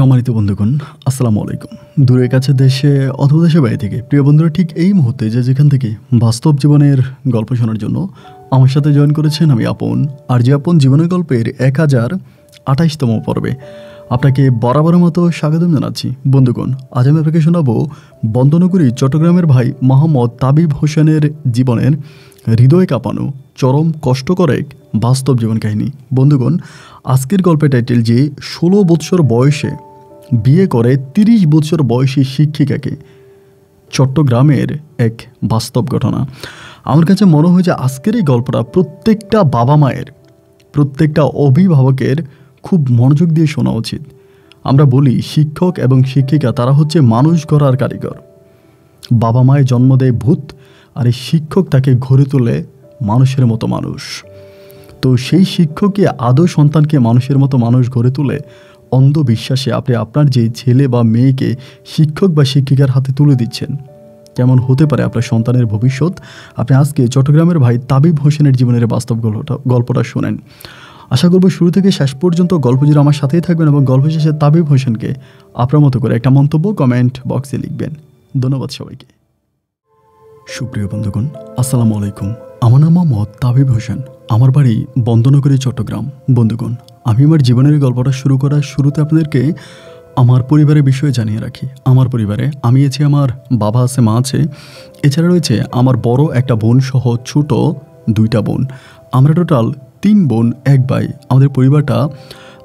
সম্মানিত বন্ধুগণ আসসালামু আলাইকুম দূরে কাছে দেশে অথবা দেশে বাইরে থেকে প্রিয় বন্ধুরা ঠিক এই মুহূর্তে যে যেখান থেকে বাস্তব জীবনের গল্প শোনার জন্য আমার সাথে জয়েন করেছেন আমি আপন আর যে আপন জীবনের গল্পের এক হাজার আঠাইশতম পর্বে আপনাকে বরাবর মতো স্বাগতম জানাচ্ছি বন্ধুগণ আজ আমি আপনাকে শোনাবো বন্দনগরী চট্টগ্রামের ভাই মোহাম্মদ তাবিব হোসেনের জীবনের হৃদয় কাঁপানো চরম কষ্টকর এক বাস্তব জীবন কাহিনী বন্ধুগণ আজকের গল্পের টাইটেল যে ষোলো বৎসর বয়সে বিয়ে করে ৩০ বছর বয়সী শিক্ষিকাকে চট্টগ্রামের এক বাস্তব ঘটনা আমার কাছে মনে হয় যে আজকের এই গল্পটা প্রত্যেকটা বাবা মায়ের প্রত্যেকটা অভিভাবকের খুব মনোযোগ দিয়ে শোনা উচিত আমরা বলি শিক্ষক এবং শিক্ষিকা তারা হচ্ছে মানুষ গড়ার কারিগর বাবা মায়ের জন্ম দেয় ভূত আর এই শিক্ষক তাকে ঘরে তোলে মানুষের মতো মানুষ তো সেই শিক্ষকই আদৌ সন্তানকে মানুষের মতো মানুষ গড়ে তোলে অন্ধবিশ্বাসে আপনি আপনার যে ছেলে বা মেয়েকে শিক্ষক বা শিক্ষিকার হাতে তুলে দিচ্ছেন কেমন হতে পারে আপনার সন্তানের ভবিষ্যৎ আপনি আজকে চট্টগ্রামের ভাই তাবিব হোসেনের জীবনের বাস্তব গল্পটা গল্পটা শোনেন আশা করব শুরু থেকে শেষ পর্যন্ত গল্প জুড়ে আমার সাথেই থাকবেন এবং গল্প শেষে তাবিব হোসেনকে আপনার মতো করে একটা মন্তব্য কমেন্ট বক্সে লিখবেন ধন্যবাদ সবাইকে সুপ্রিয় বন্ধুগণ আসসালামু আলাইকুম আমার নাম মোহাম্মদ তাবিব হোসেন আমার বাড়ি বন্দনগরী চট্টগ্রাম বন্ধুগণ আমি আমার জীবনের গল্পটা শুরু করার শুরুতে আপনাদেরকে আমার পরিবারের বিষয়ে জানিয়ে রাখি আমার পরিবারে আমি আছি আমার বাবা আছে মা আছে এছাড়া রয়েছে আমার বড় একটা বোন সহ ছোট দুইটা বোন আমরা টোটাল তিন বোন এক ভাই আমাদের পরিবারটা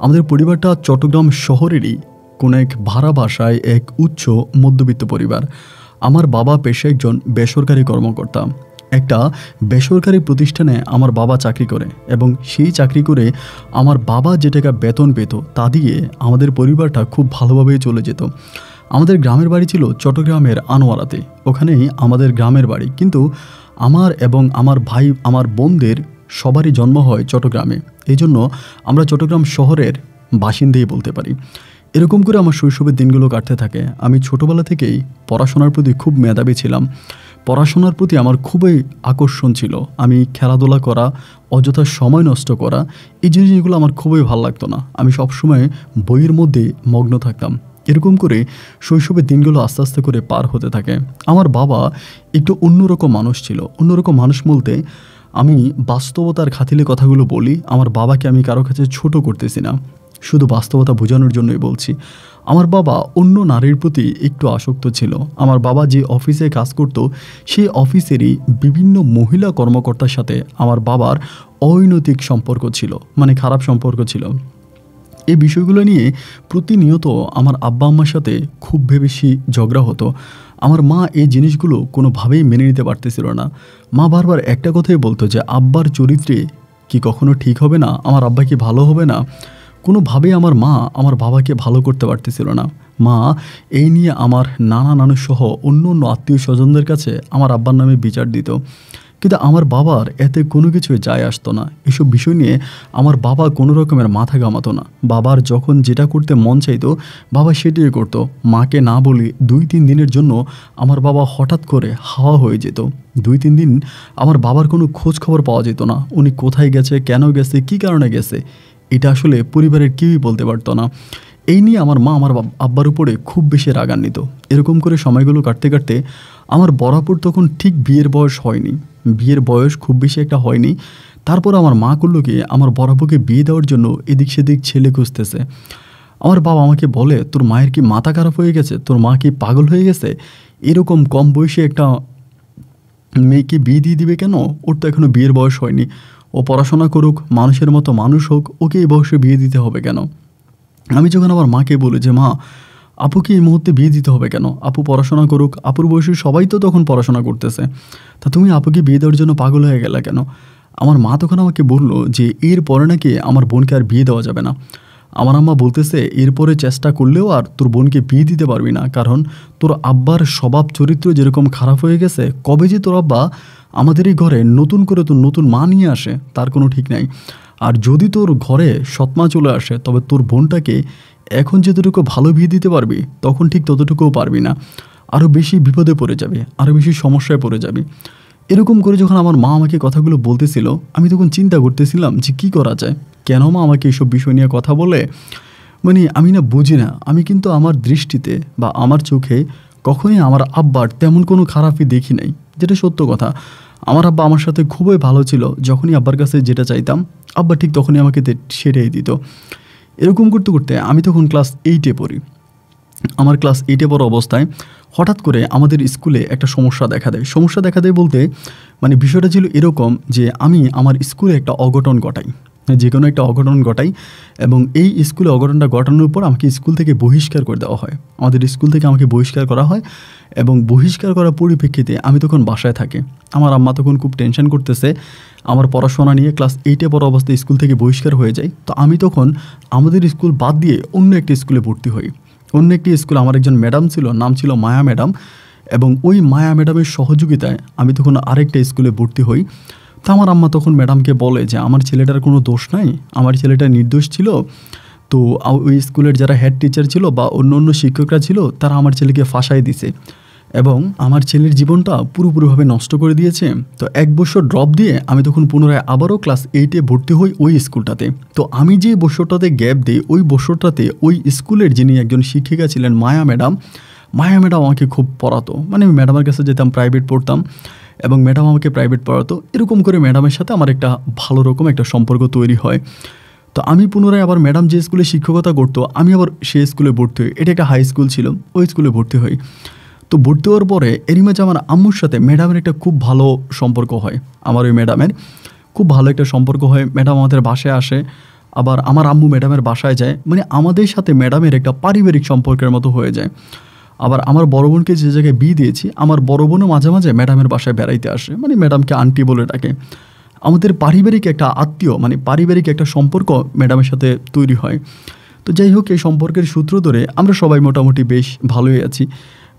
আমাদের পরিবারটা চট্টগ্রাম শহরেরই কোনো এক ভাড়া বাসায় এক উচ্চ মধ্যবিত্ত পরিবার আমার বাবা পেশা একজন বেসরকারি কর্মকর্তা একটা বেসরকারি প্রতিষ্ঠানে আমার বাবা চাকরি করে এবং সেই চাকরি করে আমার বাবা যে টাকা বেতন পেত তা দিয়ে আমাদের পরিবারটা খুব ভালোভাবেই চলে যেত আমাদের গ্রামের বাড়ি ছিল চট্টগ্রামের আনোয়ারাতে ওখানেই আমাদের গ্রামের বাড়ি কিন্তু আমার এবং আমার ভাই আমার বোনদের সবারই জন্ম হয় চট্টগ্রামে এই জন্য আমরা চট্টগ্রাম শহরের বাসিন্দাই বলতে পারি এরকম করে আমার শৈশবের দিনগুলো কাটতে থাকে আমি ছোটোবেলা থেকেই পড়াশোনার প্রতি খুব মেধাবী ছিলাম পড়াশোনার প্রতি আমার খুবই আকর্ষণ ছিল আমি খেলাধুলা করা অযথা সময় নষ্ট করা এই জিনিসগুলো আমার খুবই ভালো লাগতো না আমি সবসময় বইয়ের মধ্যে মগ্ন থাকতাম এরকম করে শৈশবের দিনগুলো আস্তে আস্তে করে পার হতে থাকে আমার বাবা একটু অন্যরকম মানুষ ছিল অন্যরকম মানুষ বলতে আমি বাস্তবতার খাতিলে কথাগুলো বলি আমার বাবাকে আমি কারো কাছে ছোট করতেছি না শুধু বাস্তবতা বোঝানোর জন্যই বলছি আমার বাবা অন্য নারীর প্রতি একটু আসক্ত ছিল আমার বাবা যে অফিসে কাজ করত সেই অফিসেরই বিভিন্ন মহিলা কর্মকর্তার সাথে আমার বাবার অনৈতিক সম্পর্ক ছিল মানে খারাপ সম্পর্ক ছিল এই বিষয়গুলো নিয়ে প্রতিনিয়ত আমার আব্বা আম্মার সাথে খুব বেশি ঝগড়া হতো আমার মা এই জিনিসগুলো কোনোভাবেই মেনে নিতে পারতেছিল না মা বারবার একটা কথাই বলতো যে আব্বার চরিত্রে কি কখনো ঠিক হবে না আমার আব্বা কি ভালো হবে না কোনোভাবে আমার মা আমার বাবাকে ভালো করতে পারতেছিল না মা এই নিয়ে আমার নানা নানু সহ অন্য অন্য আত্মীয় স্বজনদের কাছে আমার আব্বার নামে বিচার দিত কিন্তু আমার বাবার এতে কোনো কিছুই যায় আসতো না এসব বিষয় নিয়ে আমার বাবা কোনো রকমের মাথা গামাতো না বাবার যখন যেটা করতে মন চাইতো বাবা সেটিই করতো মাকে না বলি দুই তিন দিনের জন্য আমার বাবা হঠাৎ করে হাওয়া হয়ে যেত দুই তিন দিন আমার বাবার কোনো খোঁজ খবর পাওয়া যেত না উনি কোথায় গেছে কেন গেছে কি কারণে গেছে এটা আসলে পরিবারের কেউই বলতে পারতো না এই নিয়ে আমার মা আমার আব্বার উপরে খুব বেশি রাগান্বিত এরকম করে সময়গুলো কাটতে কাটতে আমার বরাবর তখন ঠিক বিয়ের বয়স হয়নি বিয়ের বয়স খুব বেশি একটা হয়নি তারপর আমার মা করলো কি আমার বরাবরকে বিয়ে দেওয়ার জন্য এদিক সেদিক ছেলে খুঁজতেছে আমার বাবা আমাকে বলে তোর মায়ের কি মাথা খারাপ হয়ে গেছে তোর মা কি পাগল হয়ে গেছে এরকম কম বয়সে একটা মেয়েকে বিয়ে দিয়ে দিবে কেন ওর তো এখনও বিয়ের বয়স হয়নি ও পড়াশোনা করুক মানুষের মতো মানুষ হোক ওকে এই বয়সে বিয়ে দিতে হবে কেন আমি যখন আমার মাকে বলি যে মা আপুকে এই মুহূর্তে বিয়ে দিতে হবে কেন আপু পড়াশোনা করুক আপুর বয়সী সবাই তো তখন পড়াশোনা করতেছে তা তুমি আপুকে বিয়ে দেওয়ার জন্য পাগল হয়ে গেলে কেন আমার মা তখন আমাকে বলল যে এর পরে নাকি আমার বোনকে আর বিয়ে দেওয়া যাবে না আমার আম্মা বলতেছে এরপরে চেষ্টা করলেও আর তোর বোনকে বিয়ে দিতে পারবি না কারণ তোর আব্বার স্বভাব চরিত্র যেরকম খারাপ হয়ে গেছে কবে যে তোর আব্বা আমাদের এই ঘরে নতুন করে তো নতুন মা নিয়ে আসে তার কোনো ঠিক নাই আর যদি তোর ঘরে সৎমা চলে আসে তবে তোর বোনটাকে এখন যতটুকু ভালো বিয়ে দিতে পারবি তখন ঠিক ততটুকুও পারবি না আরও বেশি বিপদে পড়ে যাবে আরও বেশি সমস্যায় পড়ে যাবে এরকম করে যখন আমার মা আমাকে কথাগুলো বলতেছিল আমি তখন চিন্তা করতেছিলাম যে কী করা যায় কেন মা আমাকে এইসব বিষয় নিয়ে কথা বলে মানে আমি না বুঝি না আমি কিন্তু আমার দৃষ্টিতে বা আমার চোখে কখনই আমার আব্বার তেমন কোনো খারাপই দেখি নাই যেটা সত্য কথা আমার আব্বা আমার সাথে খুবই ভালো ছিল যখনই আব্বার কাছে যেটা চাইতাম আব্বা ঠিক তখনই আমাকে সেরেই দিত এরকম করতে করতে আমি তখন ক্লাস এইটে পড়ি আমার ক্লাস এইটে পড়া অবস্থায় হঠাৎ করে আমাদের স্কুলে একটা সমস্যা দেখা দেয় সমস্যা দেখা দেয় বলতে মানে বিষয়টা ছিল এরকম যে আমি আমার স্কুলে একটা অঘটন ঘটাই যে কোনো একটা অঘটন ঘটাই এবং এই স্কুলে অঘটনটা ঘটানোর পর আমাকে স্কুল থেকে বহিষ্কার করে দেওয়া হয় আমাদের স্কুল থেকে আমাকে বহিষ্কার করা হয় এবং বহিষ্কার করার পরিপ্রেক্ষিতে আমি তখন বাসায় থাকি আমার আম্মা তখন খুব টেনশন করতেছে আমার পড়াশোনা নিয়ে ক্লাস এইটে পড়া অবস্থায় স্কুল থেকে বহিষ্কার হয়ে যায় তো আমি তখন আমাদের স্কুল বাদ দিয়ে অন্য একটি স্কুলে ভর্তি হই অন্য একটি স্কুলে আমার একজন ম্যাডাম ছিল নাম ছিল মায়া ম্যাডাম এবং ওই মায়া ম্যাডামের সহযোগিতায় আমি তখন আরেকটা স্কুলে ভর্তি হই তা আমার আম্মা তখন ম্যাডামকে বলে যে আমার ছেলেটার কোনো দোষ নাই আমার ছেলেটা নির্দোষ ছিল তো ওই স্কুলের যারা হেড টিচার ছিল বা অন্য অন্য শিক্ষকরা ছিল তারা আমার ছেলেকে ফাঁসাই দিছে এবং আমার ছেলের জীবনটা পুরোপুরিভাবে নষ্ট করে দিয়েছে তো এক বছর ড্রপ দিয়ে আমি তখন পুনরায় আবারও ক্লাস এইটে ভর্তি হই ওই স্কুলটাতে তো আমি যে বছরটাতে গ্যাপ দিই ওই বছরটাতে ওই স্কুলের যিনি একজন শিক্ষিকা ছিলেন মায়া ম্যাডাম মায়া ম্যাডাম আমাকে খুব পড়াতো মানে আমি ম্যাডামের কাছে যেতাম প্রাইভেট পড়তাম এবং ম্যাডাম আমাকে প্রাইভেট পড়াতো এরকম করে ম্যাডামের সাথে আমার একটা ভালো রকম একটা সম্পর্ক তৈরি হয় তো আমি পুনরায় আবার ম্যাডাম যে স্কুলে শিক্ষকতা করতো আমি আবার সে স্কুলে ভর্তি হই এটা একটা হাই স্কুল ছিল ওই স্কুলে ভর্তি হই তো ভর্তি হওয়ার পরে এরই মাঝে আমার আম্মুর সাথে ম্যাডামের একটা খুব ভালো সম্পর্ক হয় আমার ওই ম্যাডামের খুব ভালো একটা সম্পর্ক হয় ম্যাডাম আমাদের বাসায় আসে আবার আমার আম্মু ম্যাডামের বাসায় যায় মানে আমাদের সাথে ম্যাডামের একটা পারিবারিক সম্পর্কের মতো হয়ে যায় আবার আমার বড় বোনকে যে জায়গায় বিয়ে দিয়েছি আমার বড় বোনও মাঝে মাঝে ম্যাডামের বাসায় বেড়াইতে আসে মানে ম্যাডামকে আন্টি বলে ডাকে আমাদের পারিবারিক একটা আত্মীয় মানে পারিবারিক একটা সম্পর্ক ম্যাডামের সাথে তৈরি হয় তো যাই হোক এই সম্পর্কের সূত্র ধরে আমরা সবাই মোটামুটি বেশ ভালোই আছি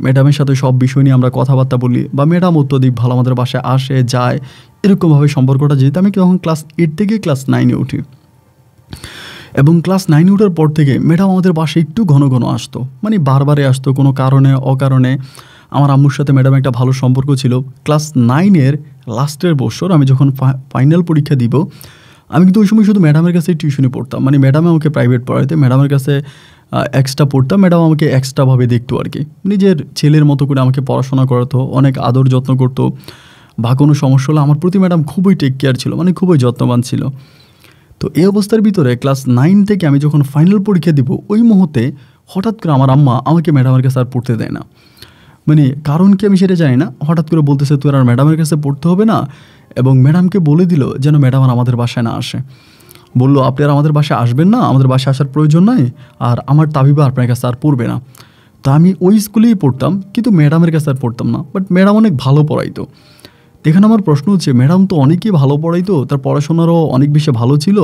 ম্যাডামের সাথে সব বিষয় নিয়ে আমরা কথাবার্তা বলি বা ম্যাডাম অত্যধিক ভালো আমাদের বাসায় আসে যায় এরকমভাবে সম্পর্কটা যেহেতু আমি তখন ক্লাস এইট থেকে ক্লাস নাইনে উঠি এবং ক্লাস নাইন উঠার পর থেকে ম্যাডাম আমাদের বাসায় একটু ঘন ঘন আসতো মানে বারবারে আসতো কোনো কারণে অকারণে আমার আম্মুর সাথে ম্যাডাম একটা ভালো সম্পর্ক ছিল ক্লাস নাইনের লাস্টের বছর আমি যখন ফাইনাল পরীক্ষা দিব আমি কিন্তু ওই সময় শুধু ম্যাডামের কাছে টিউশনে পড়তাম মানে ম্যাডাম আমাকে প্রাইভেট পড়াইতে ম্যাডামের কাছে এক্সট্রা পড়তাম ম্যাডাম আমাকে এক্সট্রাভাবে দেখতো আর কি নিজের ছেলের মতো করে আমাকে পড়াশোনা করাতো অনেক আদর যত্ন করতো বা কোনো সমস্যা হলে আমার প্রতি ম্যাডাম খুবই টেক কেয়ার ছিল মানে খুবই যত্নবান ছিল তো এই অবস্থার ভিতরে ক্লাস নাইন থেকে আমি যখন ফাইনাল পরীক্ষা দিব ওই মুহূর্তে হঠাৎ করে আমার আম্মা আমাকে ম্যাডামের কাছে আর পড়তে দেয় না মানে কারণ কি আমি সেটা জানি না হঠাৎ করে বলতেছে তোর আর ম্যাডামের কাছে পড়তে হবে না এবং ম্যাডামকে বলে দিল যেন ম্যাডাম আর আমাদের বাসায় না আসে বললো আপনি আর আমাদের বাসায় আসবেন না আমাদের বাসায় আসার প্রয়োজন নাই আর আমার তাবিবা আপনার কাছে আর পড়বে না তা আমি ওই স্কুলেই পড়তাম কিন্তু ম্যাডামের কাছে আর পড়তাম না বাট ম্যাডাম অনেক ভালো পড়াইতো এখানে আমার প্রশ্ন হচ্ছে ম্যাডাম তো অনেকেই ভালো পড়াই তো তার পড়াশোনারও অনেক বেশি ভালো ছিল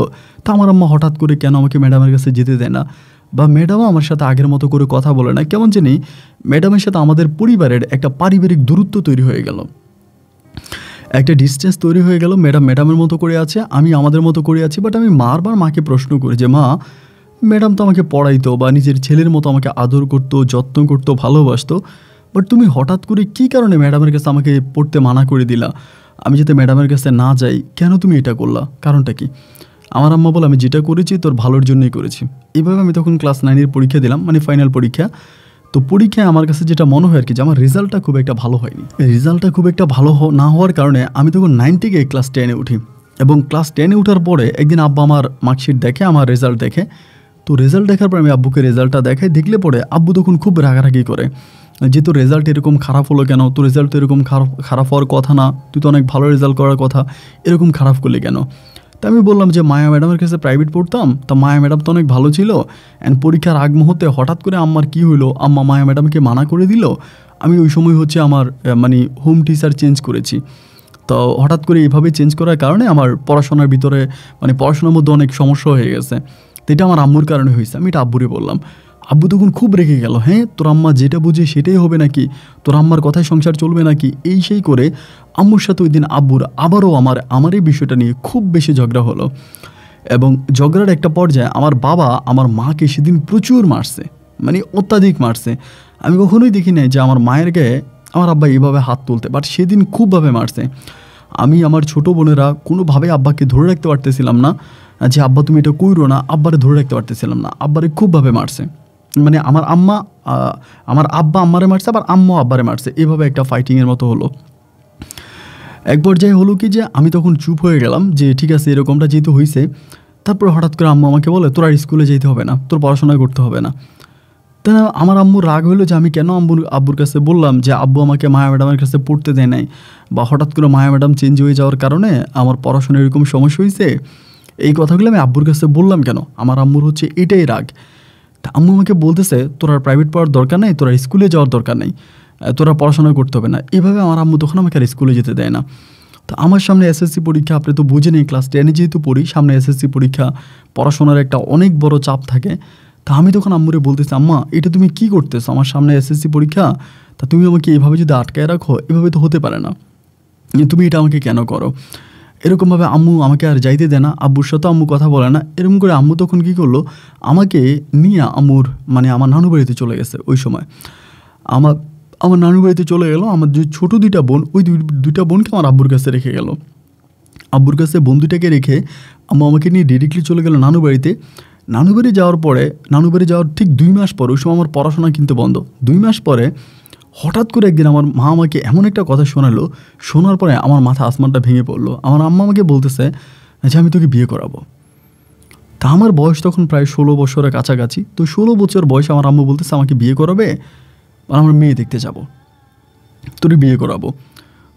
তা আমার আম্মা হঠাৎ করে কেন আমাকে ম্যাডামের কাছে যেতে দেয় না বা ম্যাডামও আমার সাথে আগের মতো করে কথা বলে না কেমন জানি ম্যাডামের সাথে আমাদের পরিবারের একটা পারিবারিক দূরত্ব তৈরি হয়ে গেল একটা ডিস্টেন্স তৈরি হয়ে গেল ম্যাডাম ম্যাডামের মতো করে আছে আমি আমাদের মতো করে আছি বাট আমি মারবার মাকে প্রশ্ন করি যে মা ম্যাডাম তো আমাকে পড়াইতো বা নিজের ছেলের মতো আমাকে আদর করতো যত্ন করতো ভালোবাসতো বাট তুমি হঠাৎ করে কী কারণে ম্যাডামের কাছে আমাকে পড়তে মানা করে দিলা আমি যাতে ম্যাডামের কাছে না যাই কেন তুমি এটা করলা কারণটা কি আমার আম্মা বলে আমি যেটা করেছি তোর ভালোর জন্যই করেছি এভাবে আমি তখন ক্লাস নাইনের পরীক্ষা দিলাম মানে ফাইনাল পরীক্ষা তো পরীক্ষায় আমার কাছে যেটা মনে হয় আর কি যে আমার রেজাল্টটা খুব একটা ভালো হয়নি রেজাল্টটা খুব একটা ভালো না হওয়ার কারণে আমি তখন নাইন থেকে ক্লাস টেনে উঠি এবং ক্লাস টেনে ওঠার পরে একদিন আব্বা আমার মার্কশিট দেখে আমার রেজাল্ট দেখে তো রেজাল্ট দেখার পর আমি আব্বুকে রেজাল্টটা দেখাই দেখলে পরে আব্বু তখন খুব রাগারাগি করে যে তোর রেজাল্ট এরকম খারাপ হলো কেন তোর রেজাল্ট এরকম খারাপ খারাপ হওয়ার কথা না তুই তো অনেক ভালো রেজাল্ট করার কথা এরকম খারাপ করলি কেন তা আমি বললাম যে মায়া ম্যাডামের কাছে প্রাইভেট পড়তাম তা মায়া ম্যাডাম তো অনেক ভালো ছিল অ্যান্ড পরীক্ষার আগ মুহূর্তে হঠাৎ করে আমার কি হলো আম্মা মায়া ম্যাডামকে মানা করে দিল আমি ওই সময় হচ্ছে আমার মানে হোম টিচার চেঞ্জ করেছি তো হঠাৎ করে এইভাবে চেঞ্জ করার কারণে আমার পড়াশোনার ভিতরে মানে পড়াশোনার মধ্যে অনেক সমস্যা হয়ে গেছে তো এটা আমার আম্মুর কারণে হয়েছে আমি এটা আব্বুরে বললাম আব্বু তখন খুব রেগে গেল হ্যাঁ তোর আম্মা যেটা বুঝে সেটাই হবে নাকি তোর আম্মার কথায় সংসার চলবে নাকি এই সেই করে আম্মুর সাথে ওই দিন আব্বুর আবারও আমার আমার এই বিষয়টা নিয়ে খুব বেশি ঝগড়া হলো এবং ঝগড়ার একটা পর্যায়ে আমার বাবা আমার মাকে সেদিন প্রচুর মারছে মানে অত্যাধিক মারছে আমি কখনোই দেখি নাই যে আমার মায়ের গায়ে আমার আব্বা এইভাবে হাত তুলতে বাট সেদিন খুবভাবে মারছে আমি আমার ছোট বোনেরা কোনোভাবে আব্বাকে ধরে রাখতে পারতেছিলাম না যে আব্বা তুমি এটা কইরো না আব্বারে ধরে রাখতে পারতেছিলাম না আব্বারে খুবভাবে মারছে মানে আমার আম্মা আমার আব্বা আম্মারে মারছে আবার আম্মা আব্বারে মারছে এভাবে একটা ফাইটিংয়ের মতো হলো এক পর্যায়ে হলো কি যে আমি তখন চুপ হয়ে গেলাম যে ঠিক আছে এরকমটা যেহেতু হয়েছে তারপর হঠাৎ করে আম্মু আমাকে বলে তোর আর স্কুলে যেতে হবে না তোর পড়াশোনা করতে হবে না তা আমার আম্মুর রাগ হলো যে আমি কেন আম্মুর আব্বুর কাছে বললাম যে আব্বু আমাকে মায়া ম্যাডামের কাছে পড়তে দেয় নাই বা হঠাৎ করে মায়া ম্যাডাম চেঞ্জ হয়ে যাওয়ার কারণে আমার পড়াশোনা এরকম সমস্যা হয়েছে এই কথাগুলো আমি আব্বুর কাছে বললাম কেন আমার আম্মুর হচ্ছে এটাই রাগ তা আম্মু আমাকে বলতেছে তোরা প্রাইভেট পড়ার দরকার নেই তোরা স্কুলে যাওয়ার দরকার নেই তোরা পড়াশোনা করতে হবে না এভাবে আমার আম্মু তখন আমাকে আর স্কুলে যেতে দেয় না তো আমার সামনে এসএসসি পরীক্ষা আপনি তো বুঝে নেই ক্লাস টেনে যেহেতু পড়ি সামনে এসএসসি পরীক্ষা পড়াশোনার একটা অনেক বড় চাপ থাকে তা আমি তখন আম্মুরে বলতেছি আম্মা এটা তুমি কি করতেছো আমার সামনে এসএসসি পরীক্ষা তা তুমি আমাকে এভাবে যদি আটকায় রাখো এভাবে তো হতে পারে না তুমি এটা আমাকে কেন করো এরকমভাবে আম্মু আমাকে আর যাইতে দেয় না আব্বুর সাথে আম্মু কথা বলে না এরকম করে আম্মু তখন কী করলো আমাকে নিয়ে আম্মুর মানে আমার নানু বাড়িতে চলে গেছে ওই সময় আমার আমার নানু বাড়িতে চলে গেল আমার যে ছোটো দুইটা বোন ওই দুইটা বোনকে আমার আব্বুর কাছে রেখে গেল আব্বুর কাছে বন্ধুটাকে রেখে আম্মু আমাকে নিয়ে ডিরেক্টলি চলে গেল নানু বাড়িতে নানু বাড়ি যাওয়ার পরে নানু বাড়ি যাওয়ার ঠিক দুই মাস পর ওই সময় আমার পড়াশোনা কিন্তু বন্ধ দুই মাস পরে হঠাৎ করে একদিন আমার মা আমাকে এমন একটা কথা শোনালো শোনার পরে আমার মাথা আসমানটা ভেঙে পড়লো আমার আম্মা আমাকে বলতেছে যে আমি তোকে বিয়ে করাবো তা আমার বয়স তখন প্রায় ষোলো বছরের কাছাকাছি তো ষোলো বছর বয়সে আমার আম্মু বলতেছে আমাকে বিয়ে করাবে আর আমার মেয়ে দেখতে যাব তোর বিয়ে করাবো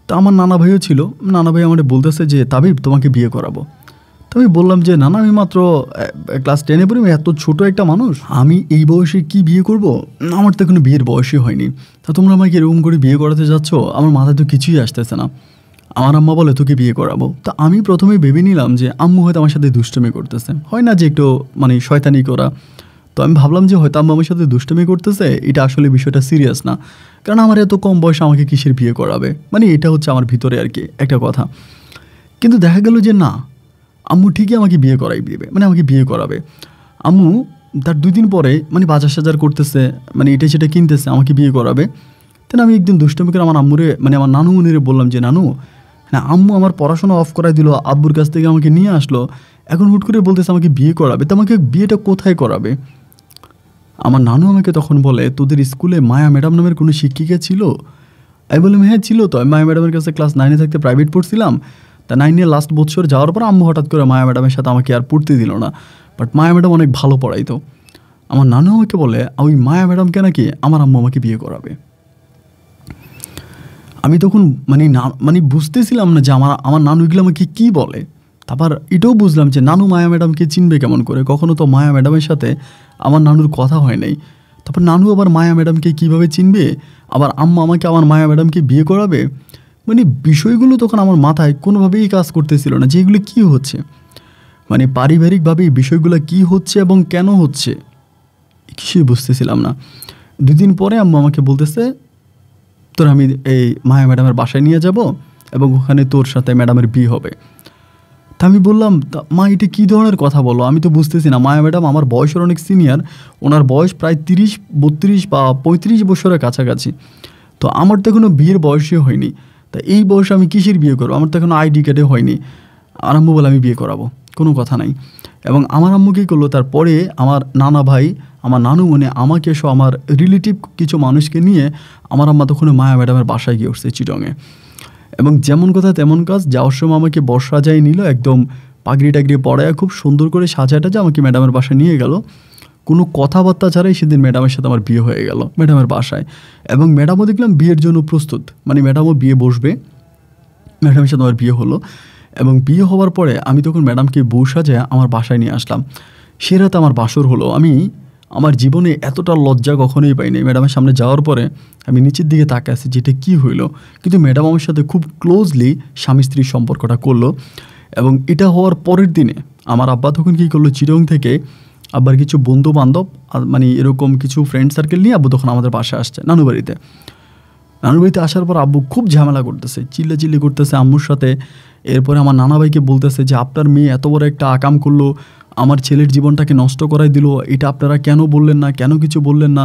তা আমার নানা ভাইও ছিল নানা ভাই আমার বলতেছে যে তাবিব তোমাকে বিয়ে করাবো আমি বললাম যে না না আমি মাত্র ক্লাস টেনে পড়ি এত ছোট একটা মানুষ আমি এই বয়সে কি বিয়ে করব আমার তো এখনো বিয়ের বয়সই হয়নি তা তোমরা আমাকে এরকম করে বিয়ে করাতে যাচ্ছ আমার মাথায় তো কিছুই আসতেছে না আমার আম্মা বলে তোকে বিয়ে করাবো তা আমি প্রথমে ভেবে নিলাম যে আম্মু হয়তো আমার সাথে দুষ্টমি করতেছে হয় না যে একটু মানে শয়তানি করা তো আমি ভাবলাম যে হয়তো আম্মা আমার সাথে দুষ্টমি করতেছে এটা আসলে বিষয়টা সিরিয়াস না কারণ আমার এত কম বয়সে আমাকে কিসের বিয়ে করাবে মানে এটা হচ্ছে আমার ভিতরে আর কি একটা কথা কিন্তু দেখা গেল যে না আম্মু ঠিকই আমাকে বিয়ে করাই দেবে মানে আমাকে বিয়ে করাবে আম্মু তার দুই দিন পরে মানে বাজার সাজার করতেছে মানে এটা সেটা কিনতেছে আমাকে বিয়ে করাবে তেন আমি একদিন দুষ্টমিকের আমার আম্মুরে মানে আমার নানু উনিরে বললাম যে নানু হ্যাঁ আম্মু আমার পড়াশোনা অফ করাই দিল আব্বুর কাছ থেকে আমাকে নিয়ে আসলো এখন হুট করে বলতেছে আমাকে বিয়ে করাবে তো আমাকে বিয়েটা কোথায় করাবে আমার নানু আমাকে তখন বলে তোদের স্কুলে মায়া ম্যাডাম নামের কোনো শিক্ষিকা ছিল আমি বললাম হ্যাঁ ছিল তো আমি মায়া ম্যাডামের কাছে ক্লাস নাইনে থাকতে প্রাইভেট পড়ছিলাম তা নাইনে লাস্ট বছর যাওয়ার পর আম্মু হঠাৎ করে মায়া ম্যাডামের সাথে আমাকে আর পড়তে দিল না বাট মায়া ম্যাডাম অনেক ভালো পড়াইতো আমার নানু আমাকে বলে ওই মায়া ম্যাডামকে নাকি আমার আম্মু আমাকে বিয়ে করাবে আমি তখন মানে না মানে বুঝতেছিলাম না যে আমার আমার নানুগুলো আমাকে কী বলে তারপর এটাও বুঝলাম যে নানু মায়া ম্যাডামকে চিনবে কেমন করে কখনো তো মায়া ম্যাডামের সাথে আমার নানুর কথা হয় নাই তারপর নানু আবার মায়া ম্যাডামকে কীভাবে চিনবে আবার আম্মা আমাকে আমার মায়া ম্যাডামকে বিয়ে করাবে মানে বিষয়গুলো তখন আমার মাথায় কোনোভাবেই কাজ করতেছিল না যে এগুলো কী হচ্ছে মানে পারিবারিকভাবে এই বিষয়গুলো কী হচ্ছে এবং কেন হচ্ছে কিছুই বুঝতেছিলাম না দুদিন পরে আম্মু আমাকে বলতেছে তোর আমি এই মায়া ম্যাডামের বাসায় নিয়ে যাব এবং ওখানে তোর সাথে ম্যাডামের বিয়ে হবে তা আমি বললাম মা এটা কী ধরনের কথা বলো আমি তো বুঝতেছি না মায়া ম্যাডাম আমার বয়সের অনেক সিনিয়র ওনার বয়স প্রায় তিরিশ বত্রিশ বা পঁয়ত্রিশ বছরের কাছাকাছি তো আমার তো এখনও বিয়ের বয়সই হয়নি তা এই বয়সে আমি কিসের বিয়ে করবো আমার তো এখন আইডি কার্ডে হয়নি আর আম্মু বলে আমি বিয়ে করাবো কোনো কথা নাই এবং আমার আম্মুকে করলো তারপরে আমার নানা ভাই আমার নানু মনে আমাকে সব আমার রিলেটিভ কিছু মানুষকে নিয়ে আমার আম্মা তখন মায়া ম্যাডামের বাসায় গিয়ে উঠছে চিটংয়ে এবং যেমন কথা তেমন কাজ যাওয়ার সময় আমাকে বর্ষা যায় নিল একদম পাগড়ি টাগড়ি পড়ায় খুব সুন্দর করে সাজাটা যে আমাকে ম্যাডামের বাসায় নিয়ে গেল কোনো কথাবার্তা ছাড়াই সেদিন ম্যাডামের সাথে আমার বিয়ে হয়ে গেল ম্যাডামের বাসায় এবং ম্যাডামও দেখলাম বিয়ের জন্য প্রস্তুত মানে ম্যাডামও বিয়ে বসবে ম্যাডামের সাথে আমার বিয়ে হলো এবং বিয়ে হওয়ার পরে আমি তখন ম্যাডামকে বউ সাজায় আমার বাসায় নিয়ে আসলাম সে রাতে আমার বাসর হলো আমি আমার জীবনে এতটা লজ্জা কখনোই পাইনি ম্যাডামের সামনে যাওয়ার পরে আমি নিচের দিকে তাকে আসি যেটা কী হইলো কিন্তু ম্যাডাম আমার সাথে খুব ক্লোজলি স্বামী স্ত্রীর সম্পর্কটা করলো এবং এটা হওয়ার পরের দিনে আমার আব্বা তখন কী করলো চিরং থেকে আব্বার কিছু বন্ধু বান্ধব মানে এরকম কিছু ফ্রেন্ড সার্কেল নিয়ে আব্বু তখন আমাদের পাশে আসছে নানুবাড়িতে নানুবাড়িতে আসার পর আব্বু খুব ঝামেলা করতেছে চিল্লি করতেছে আম্মুর সাথে এরপরে আমার নানা ভাইকে বলতেছে যে আপনার মেয়ে এত বড় একটা আকাম করলো আমার ছেলের জীবনটাকে নষ্ট করাই দিল এটা আপনারা কেন বললেন না কেন কিছু বললেন না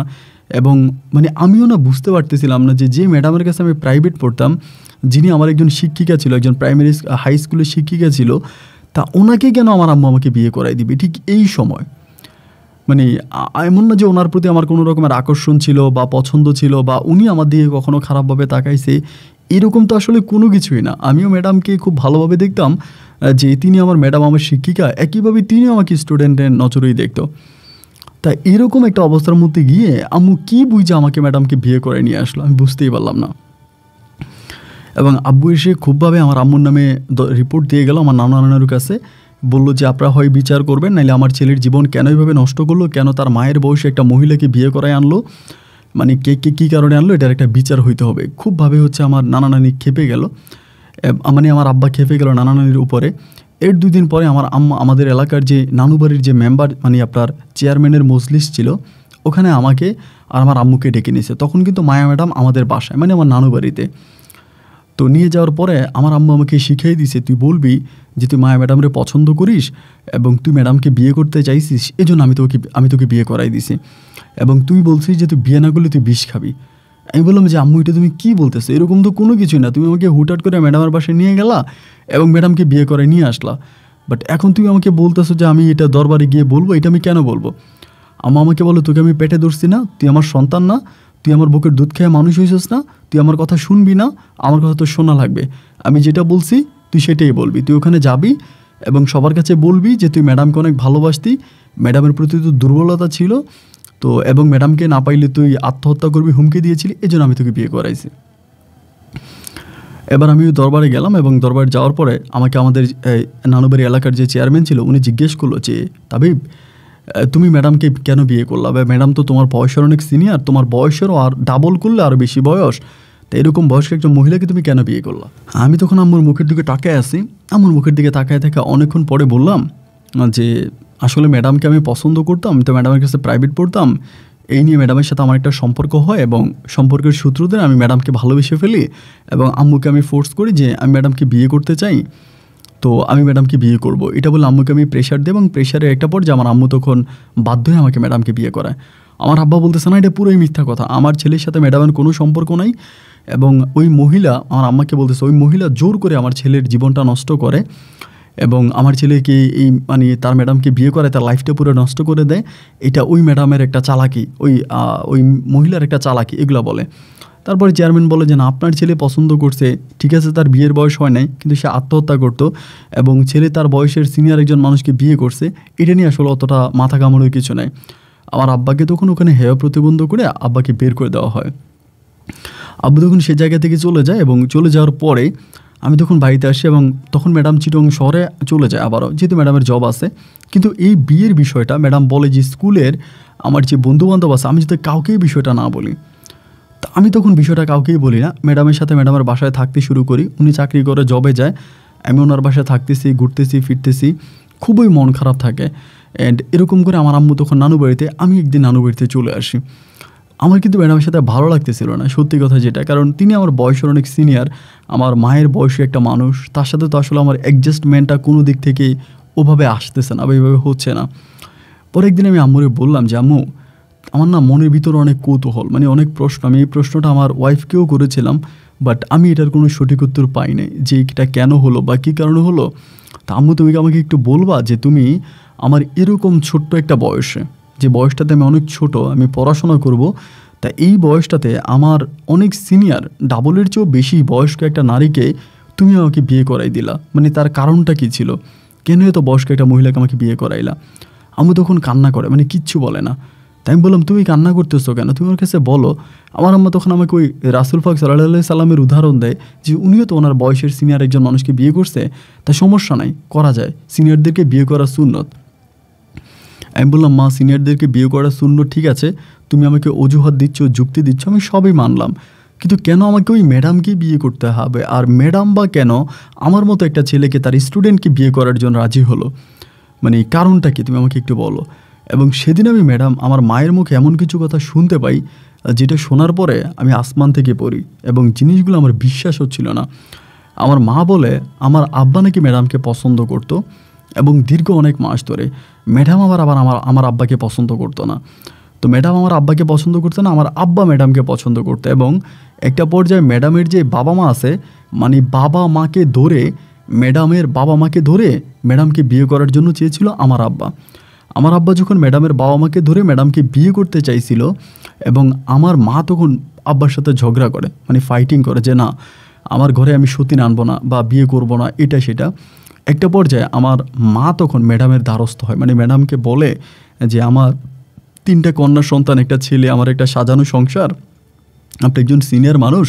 এবং মানে আমিও না বুঝতে পারতেছিলাম না যে যে ম্যাডামের কাছে আমি প্রাইভেট পড়তাম যিনি আমার একজন শিক্ষিকা ছিল একজন প্রাইমারি হাই স্কুলের শিক্ষিকা ছিল তা ওনাকে কেন আমার আম্মু আমাকে বিয়ে করাই দিবে ঠিক এই সময় মানে এমন না যে ওনার প্রতি আমার কোনো রকমের আকর্ষণ ছিল বা পছন্দ ছিল বা উনি আমার দিকে কখনো খারাপভাবে তাকাইছে এরকম তো আসলে কোনো কিছুই না আমিও ম্যাডামকে খুব ভালোভাবে দেখতাম যে তিনি আমার ম্যাডাম আমার শিক্ষিকা একইভাবে তিনি আমাকে স্টুডেন্টের নজরেই দেখত তা এরকম একটা অবস্থার মধ্যে গিয়ে আম্মু কী বুঝে আমাকে ম্যাডামকে বিয়ে করে নিয়ে আসলো আমি বুঝতেই পারলাম না এবং আব্বু এসে খুবভাবে আমার আম্মুর নামে রিপোর্ট দিয়ে গেল আমার নানা নানার কাছে বললো যে আপনারা হয় বিচার করবেন নাহলে আমার ছেলের জীবন কেন এইভাবে নষ্ট করলো কেন তার মায়ের বয়সে একটা মহিলাকে বিয়ে করায় আনলো মানে কে কে কী কারণে আনলো এটার একটা বিচার হইতে হবে খুবভাবে হচ্ছে আমার নানা নানি খেপে গেল মানে আমার আব্বা খেপে গেল নানা নানির উপরে এর দুদিন পরে আমার আম্মা আমাদের এলাকার যে নানুবাড়ির যে মেম্বার মানে আপনার চেয়ারম্যানের মজলিস ছিল ওখানে আমাকে আর আমার আম্মুকে ডেকে নিয়েছে তখন কিন্তু মায়া ম্যাডাম আমাদের বাসায় মানে আমার নানু বাড়িতে তো নিয়ে যাওয়ার পরে আমার আম্মু আমাকে শিখিয়ে দিছে তুই বলবি যে তুই মায়া ম্যাডামরে পছন্দ করিস এবং তুই ম্যাডামকে বিয়ে করতে চাইছিস এই জন্য আমি তোকে আমি তোকে বিয়ে করাই দিছি এবং তুই বলছিস যে তুই বিয়ে না করলে তুই বিষ খাবি আমি বললাম যে আম্মু এটা তুমি কি বলতেছো এরকম তো কোনো কিছুই না তুমি আমাকে হুটহাট করে ম্যাডামের পাশে নিয়ে গেলা এবং ম্যাডামকে বিয়ে করে নিয়ে আসলা বাট এখন তুমি আমাকে বলতেছো যে আমি এটা দরবারে গিয়ে বলবো এটা আমি কেন বলবো আম্মা আমাকে বলো তোকে আমি পেটে ধরছি না তুই আমার সন্তান না তুই আমার বুকের দুধ খেয়ে মানুষ হয়েছিস না তুই আমার কথা শুনবি না আমার কথা তো শোনা লাগবে আমি যেটা বলছি তুই সেটাই বলবি তুই ওখানে যাবি এবং সবার কাছে বলবি যে তুই ম্যাডামকে অনেক ভালোবাসতি ম্যাডামের প্রতি তো দুর্বলতা ছিল তো এবং ম্যাডামকে না পাইলে তুই আত্মহত্যা করবি হুমকি দিয়েছিলি এই জন্য আমি তোকে বিয়ে করাইছি এবার আমি দরবারে গেলাম এবং দরবার যাওয়ার পরে আমাকে আমাদের নানুবাড়ি এলাকার যে চেয়ারম্যান ছিল উনি জিজ্ঞেস করলো যে তাবিব তুমি ম্যাডামকে কেন বিয়ে করলা ম্যাডাম তো তোমার বয়সের অনেক সিনিয়র তোমার বয়সেরও আর ডাবল করলে আরও বেশি বয়স তা এরকম বয়স্ক একজন মহিলাকে তুমি কেন বিয়ে করলো আমি তখন আম্মুর মুখের দিকে তাকায় আসি আম্মুর মুখের দিকে তাকায় থাকা অনেকক্ষণ পরে বললাম যে আসলে ম্যাডামকে আমি পছন্দ করতাম তো ম্যাডামের কাছে প্রাইভেট পড়তাম এই নিয়ে ম্যাডামের সাথে আমার একটা সম্পর্ক হয় এবং সম্পর্কের সূত্র ধরে আমি ম্যাডামকে ভালোবেসে ফেলি এবং আম্মুকে আমি ফোর্স করি যে আমি ম্যাডামকে বিয়ে করতে চাই তো আমি ম্যাডামকে বিয়ে করব এটা বলে আম্মুকে আমি প্রেশার দিই এবং প্রেশারের একটা পর যে আমার আম্মু তখন বাধ্য হয়ে আমাকে ম্যাডামকে বিয়ে করায় আমার আব্বা বলতেছে না এটা পুরোই মিথ্যা কথা আমার ছেলের সাথে ম্যাডামের কোনো সম্পর্ক নাই এবং ওই মহিলা আমার আম্মাকে বলতেছে ওই মহিলা জোর করে আমার ছেলের জীবনটা নষ্ট করে এবং আমার ছেলেকে এই মানে তার ম্যাডামকে বিয়ে করে তার লাইফটা পুরো নষ্ট করে দেয় এটা ওই ম্যাডামের একটা চালাকি ওই ওই মহিলার একটা চালাকি এগুলো বলে তারপরে চেয়ারম্যান বলে যে না আপনার ছেলে পছন্দ করছে ঠিক আছে তার বিয়ের বয়স হয় নাই কিন্তু সে আত্মহত্যা করতো এবং ছেলে তার বয়সের সিনিয়র একজন মানুষকে বিয়ে করছে এটা নিয়ে আসলে অতটা মাথা কামড়ের কিছু নেই আমার আব্বাকে তখন ওখানে হেয়া প্রতিবন্ধ করে আব্বাকে বের করে দেওয়া হয় আব্বু তখন সে জায়গা থেকে চলে যায় এবং চলে যাওয়ার পরে আমি তখন বাড়িতে আসি এবং তখন ম্যাডাম চিটং শহরে চলে যায় আবারও যেহেতু ম্যাডামের জব আছে কিন্তু এই বিয়ের বিষয়টা ম্যাডাম বলে যে স্কুলের আমার যে বন্ধুবান্ধব আছে আমি যদি কাউকেই বিষয়টা না বলি তা আমি তখন বিষয়টা কাউকেই বলি না ম্যাডামের সাথে ম্যাডামের বাসায় থাকতে শুরু করি উনি চাকরি করে জবে যায় আমি ওনার বাসায় থাকতেছি ঘুরতেছি ফিরতেছি খুবই মন খারাপ থাকে অ্যান্ড এরকম করে আমার আম্মু তখন নানু বাড়িতে আমি একদিন নানু বাড়িতে চলে আসি আমার কিন্তু ম্যাডামের সাথে ভালো লাগতেছিল না সত্যি কথা যেটা কারণ তিনি আমার বয়সের অনেক সিনিয়র আমার মায়ের বয়সী একটা মানুষ তার সাথে তো আসলে আমার অ্যাডজাস্টমেন্টটা কোনো দিক থেকে ওভাবে আসতেছে না বা এইভাবে হচ্ছে না পরে একদিন আমি আম্মুরে বললাম যে আম্মু আমার না মনের ভিতরে অনেক কৌতূহল মানে অনেক প্রশ্ন আমি এই প্রশ্নটা আমার ওয়াইফকেও করেছিলাম বাট আমি এটার কোনো সঠিক উত্তর পাই নাই যে এটা কেন হলো বা কী কারণে হলো তা আম্মু তুমি কি আমাকে একটু বলবা যে তুমি আমার এরকম ছোট্ট একটা বয়সে যে বয়সটাতে আমি অনেক ছোট আমি পড়াশোনা করব তা এই বয়সটাতে আমার অনেক সিনিয়র ডাবলের চেয়েও বেশি বয়স্ক একটা নারীকে তুমি আমাকে বিয়ে করাই দিলা মানে তার কারণটা কি ছিল কেন এত বয়স্ক একটা মহিলাকে আমাকে বিয়ে করাইলা আমি তখন কান্না করে মানে কিচ্ছু বলে না তাই আমি বললাম তুমি কান্না করতেছো কেন তুমি ওর কাছে বলো আমার আম্মা তখন আমাকে ওই রাসুল ফাক সাল্লাহ সাল্লামের উদাহরণ দেয় যে উনিও তো ওনার বয়সের সিনিয়র একজন মানুষকে বিয়ে করছে তা সমস্যা নাই করা যায় সিনিয়রদেরকে বিয়ে করা সুন্নত আমি বললাম মা সিনিয়রদেরকে বিয়ে করা শূন্য ঠিক আছে তুমি আমাকে অজুহাত দিচ্ছ যুক্তি দিচ্ছ আমি সবই মানলাম কিন্তু কেন আমাকে ওই ম্যাডামকেই বিয়ে করতে হবে আর ম্যাডাম বা কেন আমার মতো একটা ছেলেকে তার স্টুডেন্টকে বিয়ে করার জন্য রাজি হলো মানে কারণটা কি তুমি আমাকে একটু বলো এবং সেদিন আমি ম্যাডাম আমার মায়ের মুখে এমন কিছু কথা শুনতে পাই যেটা শোনার পরে আমি আসমান থেকে পড়ি এবং জিনিসগুলো আমার বিশ্বাস হচ্ছিল না আমার মা বলে আমার আব্বা নাকি ম্যাডামকে পছন্দ করতো এবং দীর্ঘ অনেক মাস ধরে ম্যাডাম আমার আবার আমার আমার আব্বাকে পছন্দ করতো না তো ম্যাডাম আমার আব্বাকে পছন্দ করতো না আমার আব্বা ম্যাডামকে পছন্দ করতো এবং একটা পর্যায়ে ম্যাডামের যে বাবা মা আছে মানে বাবা মাকে ধরে ম্যাডামের বাবা মাকে ধরে ম্যাডামকে বিয়ে করার জন্য চেয়েছিল আমার আব্বা আমার আব্বা যখন ম্যাডামের বাবা মাকে ধরে ম্যাডামকে বিয়ে করতে চাইছিল এবং আমার মা তখন আব্বার সাথে ঝগড়া করে মানে ফাইটিং করে যে না আমার ঘরে আমি সতীন আনবো না বা বিয়ে করব না এটা সেটা একটা পর্যায়ে আমার মা তখন ম্যাডামের দ্বারস্থ হয় মানে ম্যাডামকে বলে যে আমার তিনটা কন্যা সন্তান একটা ছেলে আমার একটা সাজানো সংসার আপনি একজন সিনিয়র মানুষ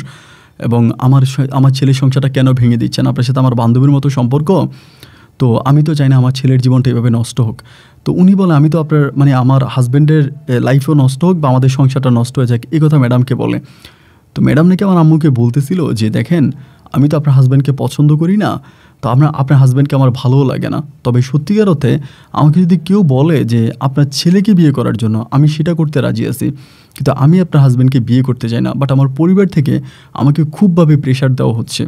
এবং আমার আমার ছেলের সংসারটা কেন ভেঙে দিচ্ছেন আপনার সাথে আমার বান্ধবীর মতো সম্পর্ক তো আমি তো চাই না আমার ছেলের জীবনটা এভাবে নষ্ট হোক তো উনি বলে আমি তো আপনার মানে আমার হাজব্যান্ডের লাইফও নষ্ট হোক বা আমাদের সংসারটা নষ্ট হয়ে যাক এই কথা ম্যাডামকে বলে তো ম্যাডাম নাকি আমার আম্মুকে বলতেছিল যে দেখেন আমি তো আপনার হাজব্যান্ডকে পছন্দ করি না তো আপনার আপনার হাজব্যান্ডকে আমার ভালোও লাগে না তবে সত্যিকার অর্থে আমাকে যদি কেউ বলে যে আপনার ছেলেকে বিয়ে করার জন্য আমি সেটা করতে রাজি আছি কিন্তু আমি আপনার হাজব্যান্ডকে বিয়ে করতে চাই না বাট আমার পরিবার থেকে আমাকে খুবভাবে প্রেশার দেওয়া হচ্ছে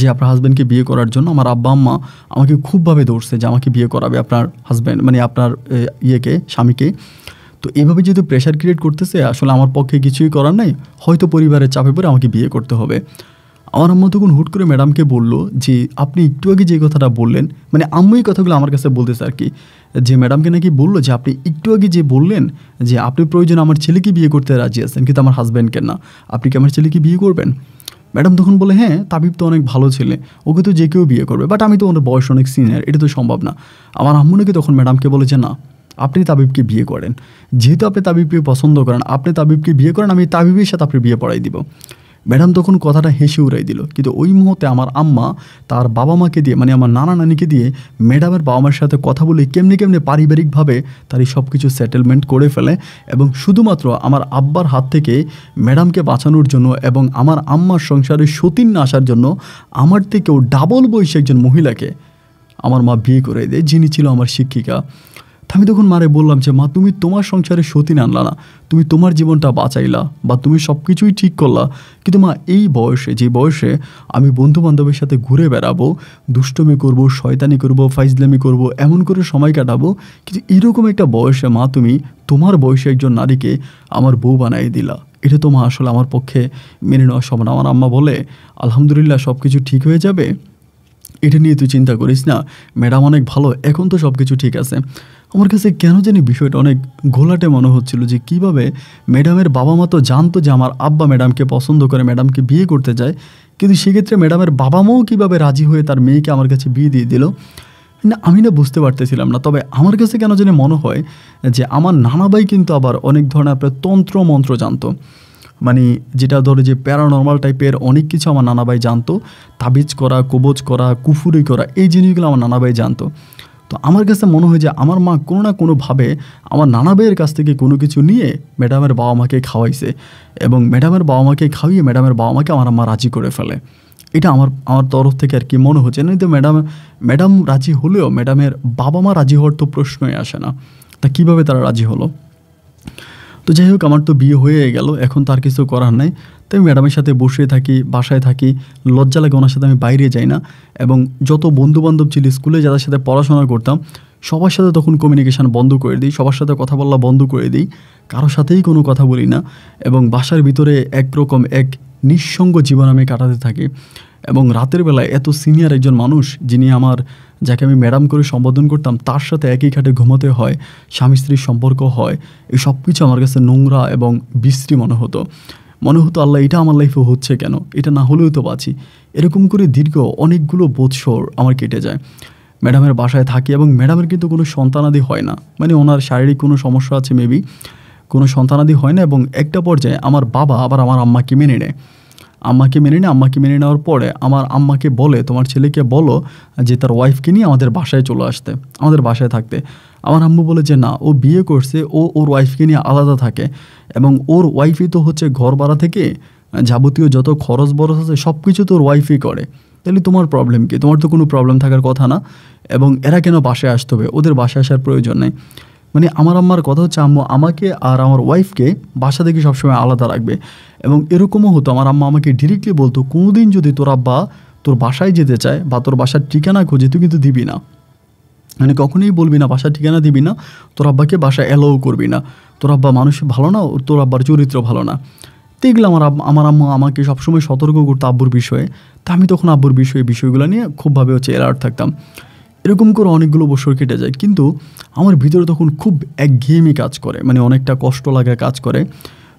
যে আপনার হাজব্যান্ডকে বিয়ে করার জন্য আমার আব্বা আম্মা আমাকে খুবভাবে দৌড়ছে যে আমাকে বিয়ে করাবে আপনার হাজব্যান্ড মানে আপনার ইয়েকে স্বামীকে তো এভাবে যেহেতু প্রেশার ক্রিয়েট করতেছে আসলে আমার পক্ষে কিছুই করার নাই হয়তো পরিবারের চাপে পড়ে আমাকে বিয়ে করতে হবে আমার আম্মা তখন হুট করে ম্যাডামকে বলল যে আপনি একটু আগে যে কথাটা বললেন মানে আম্মু এই কথাগুলো আমার কাছে বলতেছে আর কি যে ম্যাডামকে নাকি বললো যে আপনি একটু আগে যে বললেন যে আপনি প্রয়োজন আমার ছেলেকে বিয়ে করতে রাজি আছেন কিন্তু আমার হাজব্যান্ডকে না আপনি কি আমার ছেলেকে বিয়ে করবেন ম্যাডাম তখন বলে হ্যাঁ তাবিব তো অনেক ভালো ছেলে ওকে তো যে কেউ বিয়ে করবে বাট আমি তো ওনার বয়স অনেক সিনিয়র এটা তো সম্ভব না আমার আম্মু নাকি তখন ম্যাডামকে বলেছে না আপনি তাবিবকে বিয়ে করেন যেহেতু আপনি তাবিবকে পছন্দ করেন আপনি তাবিবকে বিয়ে করেন আমি তাবিবের সাথে আপনি বিয়ে পড়াই দিব ম্যাডাম তখন কথাটা হেসে উড়াই দিল কিন্তু ওই মুহূর্তে আমার আম্মা তার বাবা মাকে দিয়ে মানে আমার নানা নানিকে দিয়ে ম্যাডামের বাবা মার সাথে কথা বলে কেমনি কেমনি পারিবারিকভাবে তারই সব কিছু সেটেলমেন্ট করে ফেলে এবং শুধুমাত্র আমার আব্বার হাত থেকে ম্যাডামকে বাঁচানোর জন্য এবং আমার আম্মার সংসারে সতীন আসার জন্য আমার থেকেও ডাবল বয়সী একজন মহিলাকে আমার মা বিয়ে করে দেয় যিনি ছিল আমার শিক্ষিকা আমি তখন মারে বললাম যে মা তুমি তোমার সংসারে সতীন আনলা না তুমি তোমার জীবনটা বাঁচাইলা বা তুমি সব কিছুই ঠিক করলা কিন্তু মা এই বয়সে যে বয়সে আমি বন্ধু বান্ধবের সাথে ঘুরে বেড়াবো দুষ্টমি করব শয়তানি করব ফাইজলামি করব এমন করে সময় কাটাবো কিন্তু এরকম একটা বয়সে মা তুমি তোমার বয়সে একজন নারীকে আমার বউ বানাই দিলা এটা তো মা আসলে আমার পক্ষে মেনে নেওয়া সম্ভব আমার আম্মা বলে আলহামদুলিল্লাহ সব কিছু ঠিক হয়ে যাবে এটা নিয়ে তুই চিন্তা করিস না ম্যাডাম অনেক ভালো এখন তো সব কিছু ঠিক আছে আমার কাছে কেন জানি বিষয়টা অনেক ঘোলাটে মনে হচ্ছিল যে কিভাবে ম্যাডামের বাবা মা তো জানতো যে আমার আব্বা ম্যাডামকে পছন্দ করে ম্যাডামকে বিয়ে করতে যায় কিন্তু সেক্ষেত্রে ম্যাডামের বাবা মাও কীভাবে রাজি হয়ে তার মেয়েকে আমার কাছে বিয়ে দিয়ে দিল না আমি না বুঝতে পারতেছিলাম না তবে আমার কাছে কেন জানি মনে হয় যে আমার নানা ভাই কিন্তু আবার অনেক ধরনের আপনার তন্ত্র মন্ত্র জানতো মানে যেটা ধরো যে প্যারানর্মাল টাইপের অনেক কিছু আমার নানাবাই জানতো তাবিজ করা কবজ করা কুফুরি করা এই জিনিসগুলো আমার নানাবাই জানতো তো আমার কাছে মনে হয় যে আমার মা কোনো না কোনোভাবে আমার নানা ভাইয়ের কাছ থেকে কোনো কিছু নিয়ে ম্যাডামের বাবা মাকে খাওয়াইছে এবং ম্যাডামের বাবা মাকে খাওয়িয়ে ম্যাডামের বাবা মাকে আমার মা রাজি করে ফেলে এটা আমার আমার তরফ থেকে আর কি মনে হচ্ছে না তো ম্যাডাম ম্যাডাম রাজি হলেও ম্যাডামের বাবা মা রাজি হওয়ার তো প্রশ্নই আসে না তা কীভাবে তারা রাজি হলো তো যাই হোক আমার তো বিয়ে হয়ে গেল এখন তার কিছু করার নাই তাই ম্যাডামের সাথে বসে থাকি বাসায় থাকি লজ্জা লাগে ওনার সাথে আমি বাইরে যাই না এবং যত বন্ধুবান্ধব ছিল স্কুলে যাদের সাথে পড়াশোনা করতাম সবার সাথে তখন কমিউনিকেশান বন্ধ করে দিই সবার সাথে কথা বলা বন্ধ করে দিই কারোর সাথেই কোনো কথা বলি না এবং বাসার ভিতরে একরকম এক নিঃসঙ্গ জীবন আমি কাটাতে থাকি এবং রাতের বেলায় এত সিনিয়র একজন মানুষ যিনি আমার যাকে আমি ম্যাডাম করে সম্বোধন করতাম তার সাথে একই খাটে ঘুমাতে হয় স্বামী স্ত্রীর সম্পর্ক হয় এই সব কিছু আমার কাছে নোংরা এবং বিশ্রী মনে হতো মনে হতো আল্লাহ এটা আমার লাইফে হচ্ছে কেন এটা না হলেও তো বাঁচি এরকম করে দীর্ঘ অনেকগুলো বৎসর আমার কেটে যায় ম্যাডামের বাসায় থাকি এবং ম্যাডামের কিন্তু কোনো সন্তানাদি হয় না মানে ওনার শারীরিক কোনো সমস্যা আছে মেবি কোনো সন্তানাদি হয় না এবং একটা পর্যায়ে আমার বাবা আবার আমার আম্মাকে মেনে নেয় আম্মাকে মেনে নেয় আম্মাকে মেনে নেওয়ার পরে আমার আম্মাকে বলে তোমার ছেলেকে বলো যে তার ওয়াইফকে নিয়ে আমাদের বাসায় চলে আসতে আমাদের বাসায় থাকতে আমার আম্মু বলে যে না ও বিয়ে করছে ও ওর ওয়াইফকে নিয়ে আলাদা থাকে এবং ওর ওয়াইফই তো হচ্ছে ঘর ভাড়া থেকে যাবতীয় যত খরচ বরচ আছে সব কিছু তো ওর ওয়াইফই করে তাহলে তোমার প্রবলেম কি তোমার তো কোনো প্রবলেম থাকার কথা না এবং এরা কেন বাসায় আসতে হবে ওদের বাসায় আসার প্রয়োজন নেই মানে আমার আম্মার কথা হচ্ছে আম্মু আমাকে আর আমার ওয়াইফকে বাসা থেকে সবসময় আলাদা রাখবে এবং এরকমও হতো আমার আম্মা আমাকে ডিরেক্টলি বলতো কোনোদিন যদি তোর আব্বা তোর বাসায় যেতে চায় বা তোর বাসার ঠিকানা খোঁজে তুই কিন্তু দিবি না মানে কখনোই বলবি না বাসার ঠিকানা দিবি না তোর আব্বাকে বাসা অ্যালাও করবি না তোর আব্বা মানুষ ভালো না তোর আব্বার চরিত্র ভালো না দেখলে আমার আমার আম্মা আমাকে সবসময় সতর্ক করতো আব্বুর বিষয়ে তা আমি তখন আব্বুর বিষয়ে বিষয়গুলো নিয়ে খুবভাবে হচ্ছে অ্যালার্ট থাকতাম এরকম করে অনেকগুলো বছর কেটে যায় কিন্তু আমার ভিতরে তখন খুব একঘেয়েমি কাজ করে মানে অনেকটা কষ্ট লাগা কাজ করে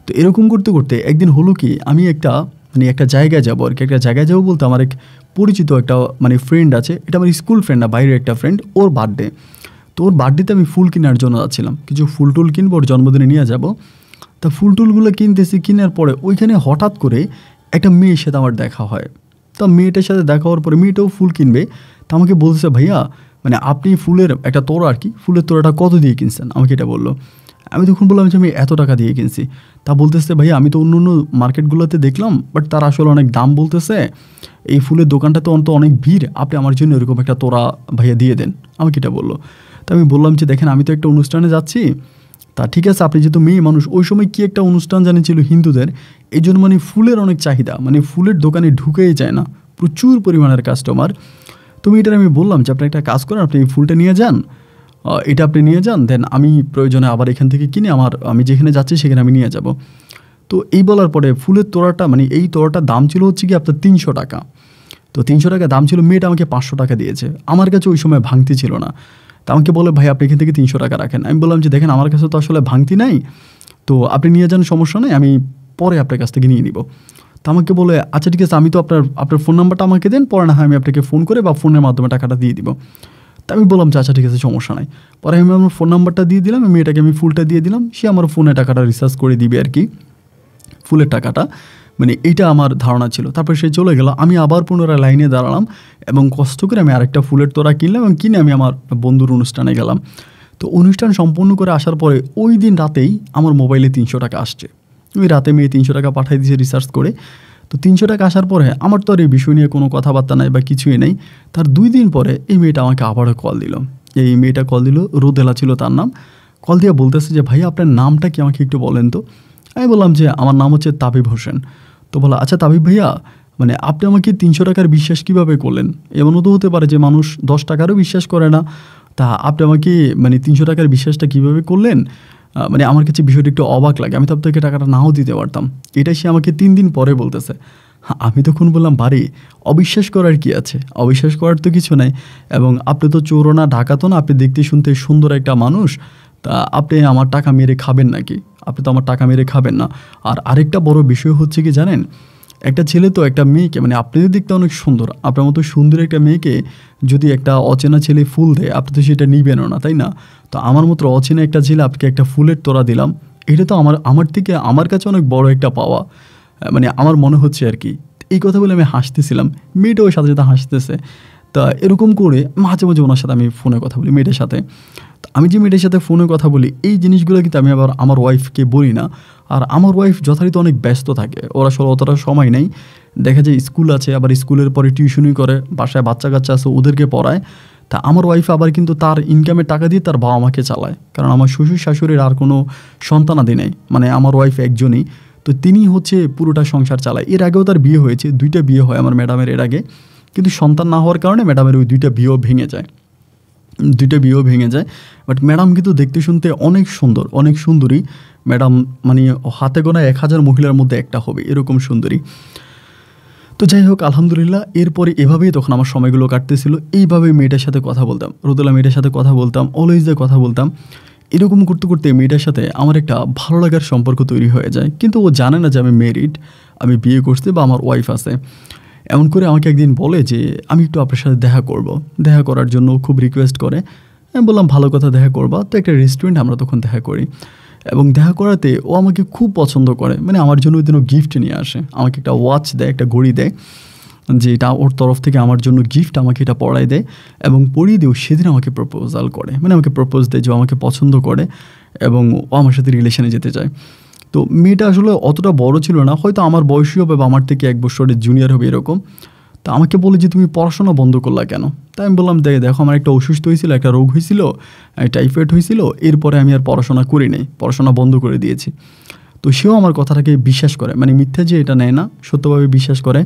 তো এরকম করতে করতে একদিন হলো কি আমি একটা মানে একটা জায়গায় যাবো আর কি একটা জায়গায় যাবো বলতে আমার এক পরিচিত একটা মানে ফ্রেন্ড আছে এটা আমার স্কুল ফ্রেন্ড না বাইরের একটা ফ্রেন্ড ওর বার্থডে তো ওর বার্থডেতে আমি ফুল কেনার জন্য যাচ্ছিলাম কিছু ফুল টুল কিনবো ওর জন্মদিনে নিয়ে যাব তা ফুল টুলগুলো কিনতেছি কেনার পরে ওইখানে হঠাৎ করে একটা মেয়ের সাথে আমার দেখা হয় তা মেয়েটার সাথে দেখা হওয়ার পরে মেয়েটাও ফুল কিনবে তা আমাকে বলতেছে ভাইয়া মানে আপনি ফুলের একটা তোড়া আর কি ফুলের তোড়াটা কত দিয়ে কিনছেন আমাকে এটা বললো আমি তখন বললাম যে আমি এত টাকা দিয়ে কিনছি তা বলতেছে ভাই আমি তো অন্য অন্য মার্কেটগুলোতে দেখলাম বাট তার আসলে অনেক দাম বলতেছে এই ফুলের দোকানটা তো অন্ত অনেক ভিড় আপনি আমার জন্য এরকম একটা তোরা ভাইয়া দিয়ে দেন আমাকে এটা বললো তা আমি বললাম যে দেখেন আমি তো একটা অনুষ্ঠানে যাচ্ছি তা ঠিক আছে আপনি যেহেতু মেয়ে মানুষ ওই সময় কি একটা অনুষ্ঠান জানিয়েছিল হিন্দুদের এই জন্য মানে ফুলের অনেক চাহিদা মানে ফুলের দোকানে ঢুকেই যায় না প্রচুর পরিমাণের কাস্টমার তুমি এটার আমি বললাম যে আপনি একটা কাজ করেন আপনি এই ফুলটা নিয়ে যান এটা আপনি নিয়ে যান দেন আমি প্রয়োজনে আবার এখান থেকে কিনে আমার আমি যেখানে যাচ্ছি সেখানে আমি নিয়ে যাব তো এই বলার পরে ফুলের তোড়াটা মানে এই তোড়াটার দাম ছিল হচ্ছে কি আপনার তিনশো টাকা তো তিনশো টাকা দাম ছিল মেয়েটা আমাকে পাঁচশো টাকা দিয়েছে আমার কাছে ওই সময় ভাঙতি ছিল না তা আমাকে বলে ভাই আপনি এখান থেকে তিনশো টাকা রাখেন আমি বললাম যে দেখেন আমার কাছে তো আসলে ভাঙতি নাই তো আপনি নিয়ে যান সমস্যা নেই আমি পরে আপনার কাছ থেকে নিয়ে নিব তো আমাকে বলে আচ্ছা ঠিক আছে আমি তো আপনার আপনার ফোন নাম্বারটা আমাকে দেন পরে না হয় আমি আপনাকে ফোন করে বা ফোনের মাধ্যমে টাকাটা দিয়ে দিব তা আমি বললাম যে আচ্ছা ঠিক আছে সমস্যা নাই পরে আমি আমার ফোন নাম্বারটা দিয়ে দিলাম আমি এটাকে আমি ফুলটা দিয়ে দিলাম সে আমার ফোনে টাকাটা রিচার্জ করে দিবে আর কি ফুলের টাকাটা মানে এটা আমার ধারণা ছিল তারপর সে চলে গেল আমি আবার পুনরায় লাইনে দাঁড়ালাম এবং কষ্ট করে আমি আরেকটা ফুলের তোরা কিনলাম এবং কিনে আমি আমার বন্ধুর অনুষ্ঠানে গেলাম তো অনুষ্ঠান সম্পন্ন করে আসার পরে ওই দিন রাতেই আমার মোবাইলে তিনশো টাকা আসছে ওই রাতে মেয়ে তিনশো টাকা পাঠাই দিয়েছে রিসার্চ করে তো তিনশো টাকা আসার পরে আমার তো আর এই বিষয় নিয়ে কোনো কথাবার্তা নাই বা কিছুই নেই তার দুই দিন পরে এই মেয়েটা আমাকে আবারও কল দিল এই মেয়েটা কল দিল রোদেলা ছিল তার নাম কল দিয়ে বলতেছে যে ভাই আপনার নামটা কি আমাকে একটু বলেন তো আমি বললাম যে আমার নাম হচ্ছে তাবিব হোসেন তো বলা আচ্ছা তাবিব ভাইয়া মানে আপনি আমাকে তিনশো টাকার বিশ্বাস কিভাবে করলেন এমনও তো হতে পারে যে মানুষ দশ টাকারও বিশ্বাস করে না তা আপনি আমাকে মানে তিনশো টাকার বিশ্বাসটা কিভাবে করলেন মানে আমার কাছে বিষয়টা একটু অবাক লাগে আমি তো আপনাকে টাকাটা নাও দিতে পারতাম এটা সে আমাকে তিন দিন পরে বলতেছে হ্যাঁ, আমি তখন বললাম বাড়ি অবিশ্বাস করার কি আছে অবিশ্বাস করার তো কিছু নাই এবং আপনি তো চোরনা তো না আপনি দেখতে শুনতে সুন্দর একটা মানুষ তা আপনি আমার টাকা মেরে খাবেন নাকি আপনি তো আমার টাকা মেরে খাবেন না আর আরেকটা বড় বিষয় হচ্ছে কি জানেন একটা ছেলে তো একটা মেয়েকে মানে আপনি দেখতে অনেক সুন্দর আপনার মতো সুন্দর একটা মেয়েকে যদি একটা অচেনা ছেলে ফুল দেয় আপনি তো সেটা নিবেনও না তাই না তো আমার মতো অচেনা একটা আপনাকে একটা ফুলের তোড়া দিলাম এটা তো আমার আমার থেকে আমার কাছে অনেক বড় একটা পাওয়া মানে আমার মনে হচ্ছে আর কি এই কথা বলে আমি হাসতেছিলাম মেয়েটাও সাথে সাথে হাসতেছে তা এরকম করে মাঝে মাঝে ওনার সাথে আমি ফোনে কথা বলি মেয়েটার সাথে আমি যে মেয়েটার সাথে ফোনে কথা বলি এই জিনিসগুলো কিন্তু আমি আবার আমার ওয়াইফকে বলি না আর আমার ওয়াইফ যথারীতি অনেক ব্যস্ত থাকে ওরা সব অতটা সময় নেই দেখা যায় স্কুল আছে আবার স্কুলের পরে টিউশনই করে বাসায় বাচ্চা কাচ্চা আছে ওদেরকে পড়ায় তা আমার ওয়াইফ আবার কিন্তু তার ইনকামের টাকা দিয়ে তার বাবা মাকে চালায় কারণ আমার শ্বশুর শাশুড়ির আর কোনো সন্তানাদি নেই মানে আমার ওয়াইফ একজনই তো তিনি হচ্ছে পুরোটা সংসার চালায় এর আগেও তার বিয়ে হয়েছে দুইটা বিয়ে হয় আমার ম্যাডামের এর আগে কিন্তু সন্তান না হওয়ার কারণে ম্যাডামের ওই দুইটা বিয়েও ভেঙে যায় দুইটা বিয়েও ভেঙে যায় বাট ম্যাডাম কিন্তু দেখতে শুনতে অনেক সুন্দর অনেক সুন্দরী ম্যাডাম মানে হাতে গোনা এক হাজার মহিলার মধ্যে একটা হবে এরকম সুন্দরী তো যাই হোক আলহামদুলিল্লাহ এরপরে এভাবেই তখন আমার সময়গুলো কাটতেছিল এইভাবে মেয়েটার সাথে কথা বলতাম রোদলা মেয়েটার সাথে কথা বলতাম অলওয়েজ দিয়ে কথা বলতাম এরকম করতে করতে মেয়েটার সাথে আমার একটা ভালো লাগার সম্পর্ক তৈরি হয়ে যায় কিন্তু ও জানে না যে আমি মেরিড আমি বিয়ে করছি বা আমার ওয়াইফ আছে এমন করে আমাকে একদিন বলে যে আমি একটু আপনার সাথে দেখা করব। দেখা করার জন্য খুব রিকোয়েস্ট করে আমি বললাম ভালো কথা দেখা করবা তো একটা রেস্টুরেন্ট আমরা তখন দেখা করি এবং দেখা করাতে ও আমাকে খুব পছন্দ করে মানে আমার জন্য যেন গিফট নিয়ে আসে আমাকে একটা ওয়াচ দেয় একটা ঘড়ি দেয় যে এটা ওর তরফ থেকে আমার জন্য গিফট আমাকে এটা পড়াই দেয় এবং পড়িয়ে দিয়েও সেদিন আমাকে প্রপোজাল করে মানে আমাকে প্রপোজ দেয় যে আমাকে পছন্দ করে এবং ও আমার সাথে রিলেশনে যেতে চায় তো মেয়েটা আসলে অতটা বড় ছিল না হয়তো আমার বয়সী হবে বা আমার থেকে এক বছরের জুনিয়র হবে এরকম তা আমাকে বলে যে তুমি পড়াশোনা বন্ধ করলা কেন তাই আমি বললাম দেখ দেখো আমার একটা অসুস্থ হয়েছিল একটা রোগ হয়েছিল টাইফয়েড হয়েছিল এরপরে আমি আর পড়াশোনা করি নাই পড়াশোনা বন্ধ করে দিয়েছি তো সেও আমার কথাটাকে বিশ্বাস করে মানে মিথ্যা যে এটা নেয় না সত্যভাবে বিশ্বাস করে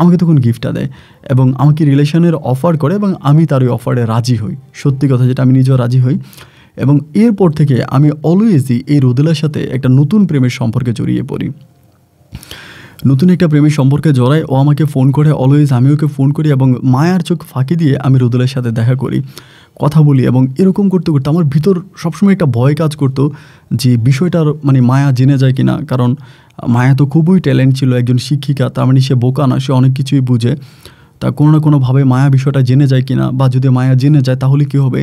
আমাকে তখন গিফটটা দেয় এবং আমাকে রিলেশনের অফার করে এবং আমি তার ওই অফারে রাজি হই সত্যি কথা যেটা আমি নিজেও রাজি হই এবং এরপর থেকে আমি অলওয়েজই এই রোদেলার সাথে একটা নতুন প্রেমের সম্পর্কে জড়িয়ে পড়ি নতুন একটা প্রেমের সম্পর্কে জড়ায় ও আমাকে ফোন করে অলওয়েজ আমি ওকে ফোন করি এবং মায়ার চোখ ফাঁকি দিয়ে আমি রুদুলের সাথে দেখা করি কথা বলি এবং এরকম করতে করতে আমার ভিতর সবসময় একটা ভয় কাজ করতো যে বিষয়টার মানে মায়া জেনে যায় কি না কারণ মায়া তো খুবই ট্যালেন্ট ছিল একজন শিক্ষিকা তার মানে সে বোকা না সে অনেক কিছুই বুঝে তা কোনো না কোনোভাবে মায়া বিষয়টা জেনে যায় কিনা বা যদি মায়া জেনে যায় তাহলে কী হবে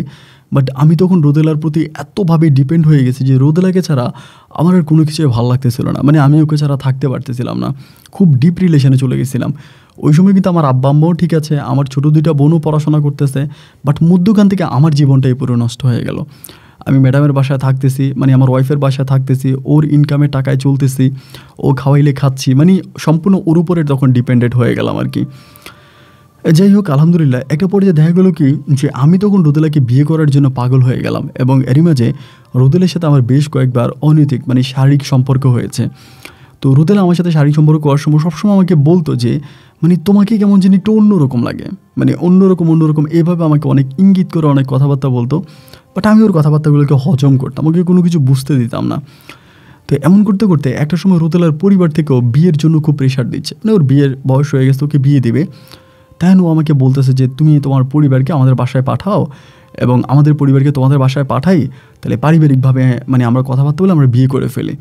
বাট আমি তখন রোদেলার প্রতি এতভাবে ডিপেন্ড হয়ে গেছি যে রোদেলাকে ছাড়া আমার আর কোনো কিছুই ভালো লাগতেছিল না মানে আমি ওকে ছাড়া থাকতে পারতেছিলাম না খুব ডিপ রিলেশনে চলে গেছিলাম ওই সময় কিন্তু আমার আব্বা আম্মাও ঠিক আছে আমার ছোটো দুইটা বোনও পড়াশোনা করতেছে বাট মধ্যখান থেকে আমার জীবনটাই পুরো নষ্ট হয়ে গেল আমি ম্যাডামের বাসায় থাকতেছি মানে আমার ওয়াইফের বাসায় থাকতেছি ওর ইনকামের টাকায় চলতেছি ও খাওয়াইলে খাচ্ছি মানে সম্পূর্ণ ওর উপরে তখন ডিপেন্ডেড হয়ে গেলাম আর কি যাই হোক আলহামদুলিল্লাহ একে পর্যায়ে দেখা গেলো কি যে আমি তখন রোদেলাকে বিয়ে করার জন্য পাগল হয়ে গেলাম এবং এরই মাঝে রোদেলের সাথে আমার বেশ কয়েকবার অনৈতিক মানে শারীরিক সম্পর্ক হয়েছে তো রুদুলা আমার সাথে শারীরিক সম্পর্ক করার সময় সবসময় আমাকে বলতো যে মানে তোমাকে কেমন যেন একটু অন্যরকম লাগে মানে অন্যরকম অন্যরকম এভাবে আমাকে অনেক ইঙ্গিত করে অনেক কথাবার্তা বলতো বাট আমি ওর কথাবার্তাগুলোকে হজম করতাম ওকে কোনো কিছু বুঝতে দিতাম না তো এমন করতে করতে একটা সময় রুদুলার পরিবার থেকেও বিয়ের জন্য খুব প্রেশার দিচ্ছে মানে ওর বিয়ের বয়স হয়ে গেছে ওকে বিয়ে দেবে দেন ও আমাকে বলতেছে যে তুমি তোমার পরিবারকে আমাদের বাসায় পাঠাও এবং আমাদের পরিবারকে তোমাদের বাসায় পাঠাই তাহলে পারিবারিকভাবে মানে আমরা কথাবার্তা বলে আমরা বিয়ে করে ফেলি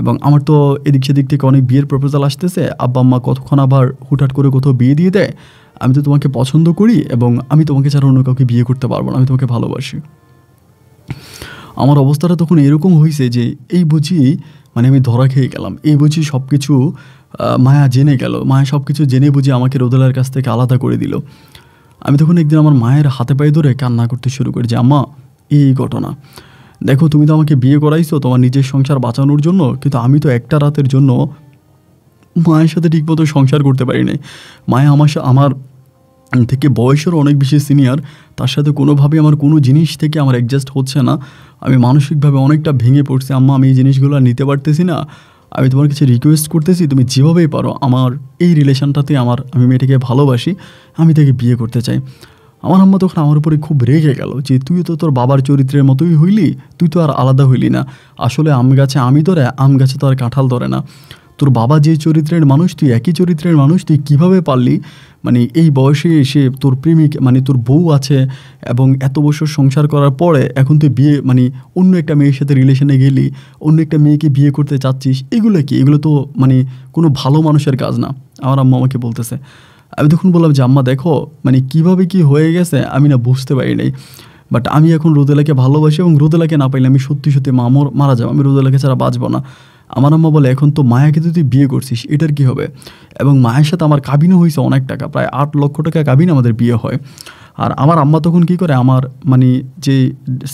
এবং আমার তো এদিক সেদিক থেকে অনেক বিয়ের প্রপোজাল আসতেছে আব্বা আম্মা কতক্ষণ আবার হুটহাট করে কোথাও বিয়ে দিয়ে দেয় আমি তো তোমাকে পছন্দ করি এবং আমি তোমাকে ছাড়া অন্য কাউকে বিয়ে করতে পারবো না আমি তোমাকে ভালোবাসি আমার অবস্থাটা তখন এরকম হয়েছে যে এই বুঝি মানে আমি ধরা খেয়ে গেলাম এই বুঝি সব কিছু মায়া জেনে গেল মায়া সব কিছু জেনে বুঝে আমাকে রোদেলার কাছ থেকে আলাদা করে দিল আমি তখন একদিন আমার মায়ের হাতে পায়ে ধরে কান্না করতে শুরু করি যে আম্মা এই ঘটনা দেখো তুমি তো আমাকে বিয়ে করাইছো তোমার নিজের সংসার বাঁচানোর জন্য কিন্তু আমি তো একটা রাতের জন্য মায়ের সাথে ঠিকমতো সংসার করতে পারি নাই মায়া আমার আমার থেকে বয়সেরও অনেক বেশি সিনিয়র তার সাথে কোনোভাবে আমার কোনো জিনিস থেকে আমার অ্যাডজাস্ট হচ্ছে না আমি মানসিকভাবে অনেকটা ভেঙে পড়ছি আম্মা আমি এই জিনিসগুলো নিতে পারতেছি না আমি তোমার কাছে রিকোয়েস্ট করতেছি তুমি যেভাবেই পারো আমার এই রিলেশনটাতে আমার আমি মেয়েটিকে ভালোবাসি আমি তাকে বিয়ে করতে চাই আমার আম্মা তখন আমার উপরে খুব রেগে গেল যে তুই তো তোর বাবার চরিত্রের মতোই হইলি তুই তো আর আলাদা হইলি না আসলে আম গাছে আমি ধরে আম গাছে তো আর কাঁঠাল ধরে না তোর বাবা যে চরিত্রের মানুষ তুই একই চরিত্রের মানুষ তুই কিভাবে পারলি মানে এই বয়সে এসে তোর প্রেমিক মানে তোর বউ আছে এবং এত বছর সংসার করার পরে এখন তুই বিয়ে মানে অন্য একটা মেয়ের সাথে রিলেশনে গেলি অন্য একটা মেয়েকে বিয়ে করতে চাচ্ছিস এগুলো কি এগুলো তো মানে কোনো ভালো মানুষের কাজ না আমার আম্মা আমাকে বলতেছে আমি তখন বললাম যে আম্মা দেখো মানে কিভাবে কি হয়ে গেছে আমি না বুঝতে পারি নাই বাট আমি এখন রোদেলাকে ভালোবাসি এবং রোদেলাকে না পাইলে আমি সত্যি সত্যি মামর মারা যাবো আমি রোদেলাকে ছাড়া বাঁচবো না আমার আম্মা বলে এখন তো মায়াকে যদি বিয়ে করছিস এটার কি হবে এবং মায়ের সাথে আমার কাবিনও হয়েছে অনেক টাকা প্রায় আট লক্ষ টাকা কাবিন আমাদের বিয়ে হয় আর আমার আম্মা তখন কি করে আমার মানে যে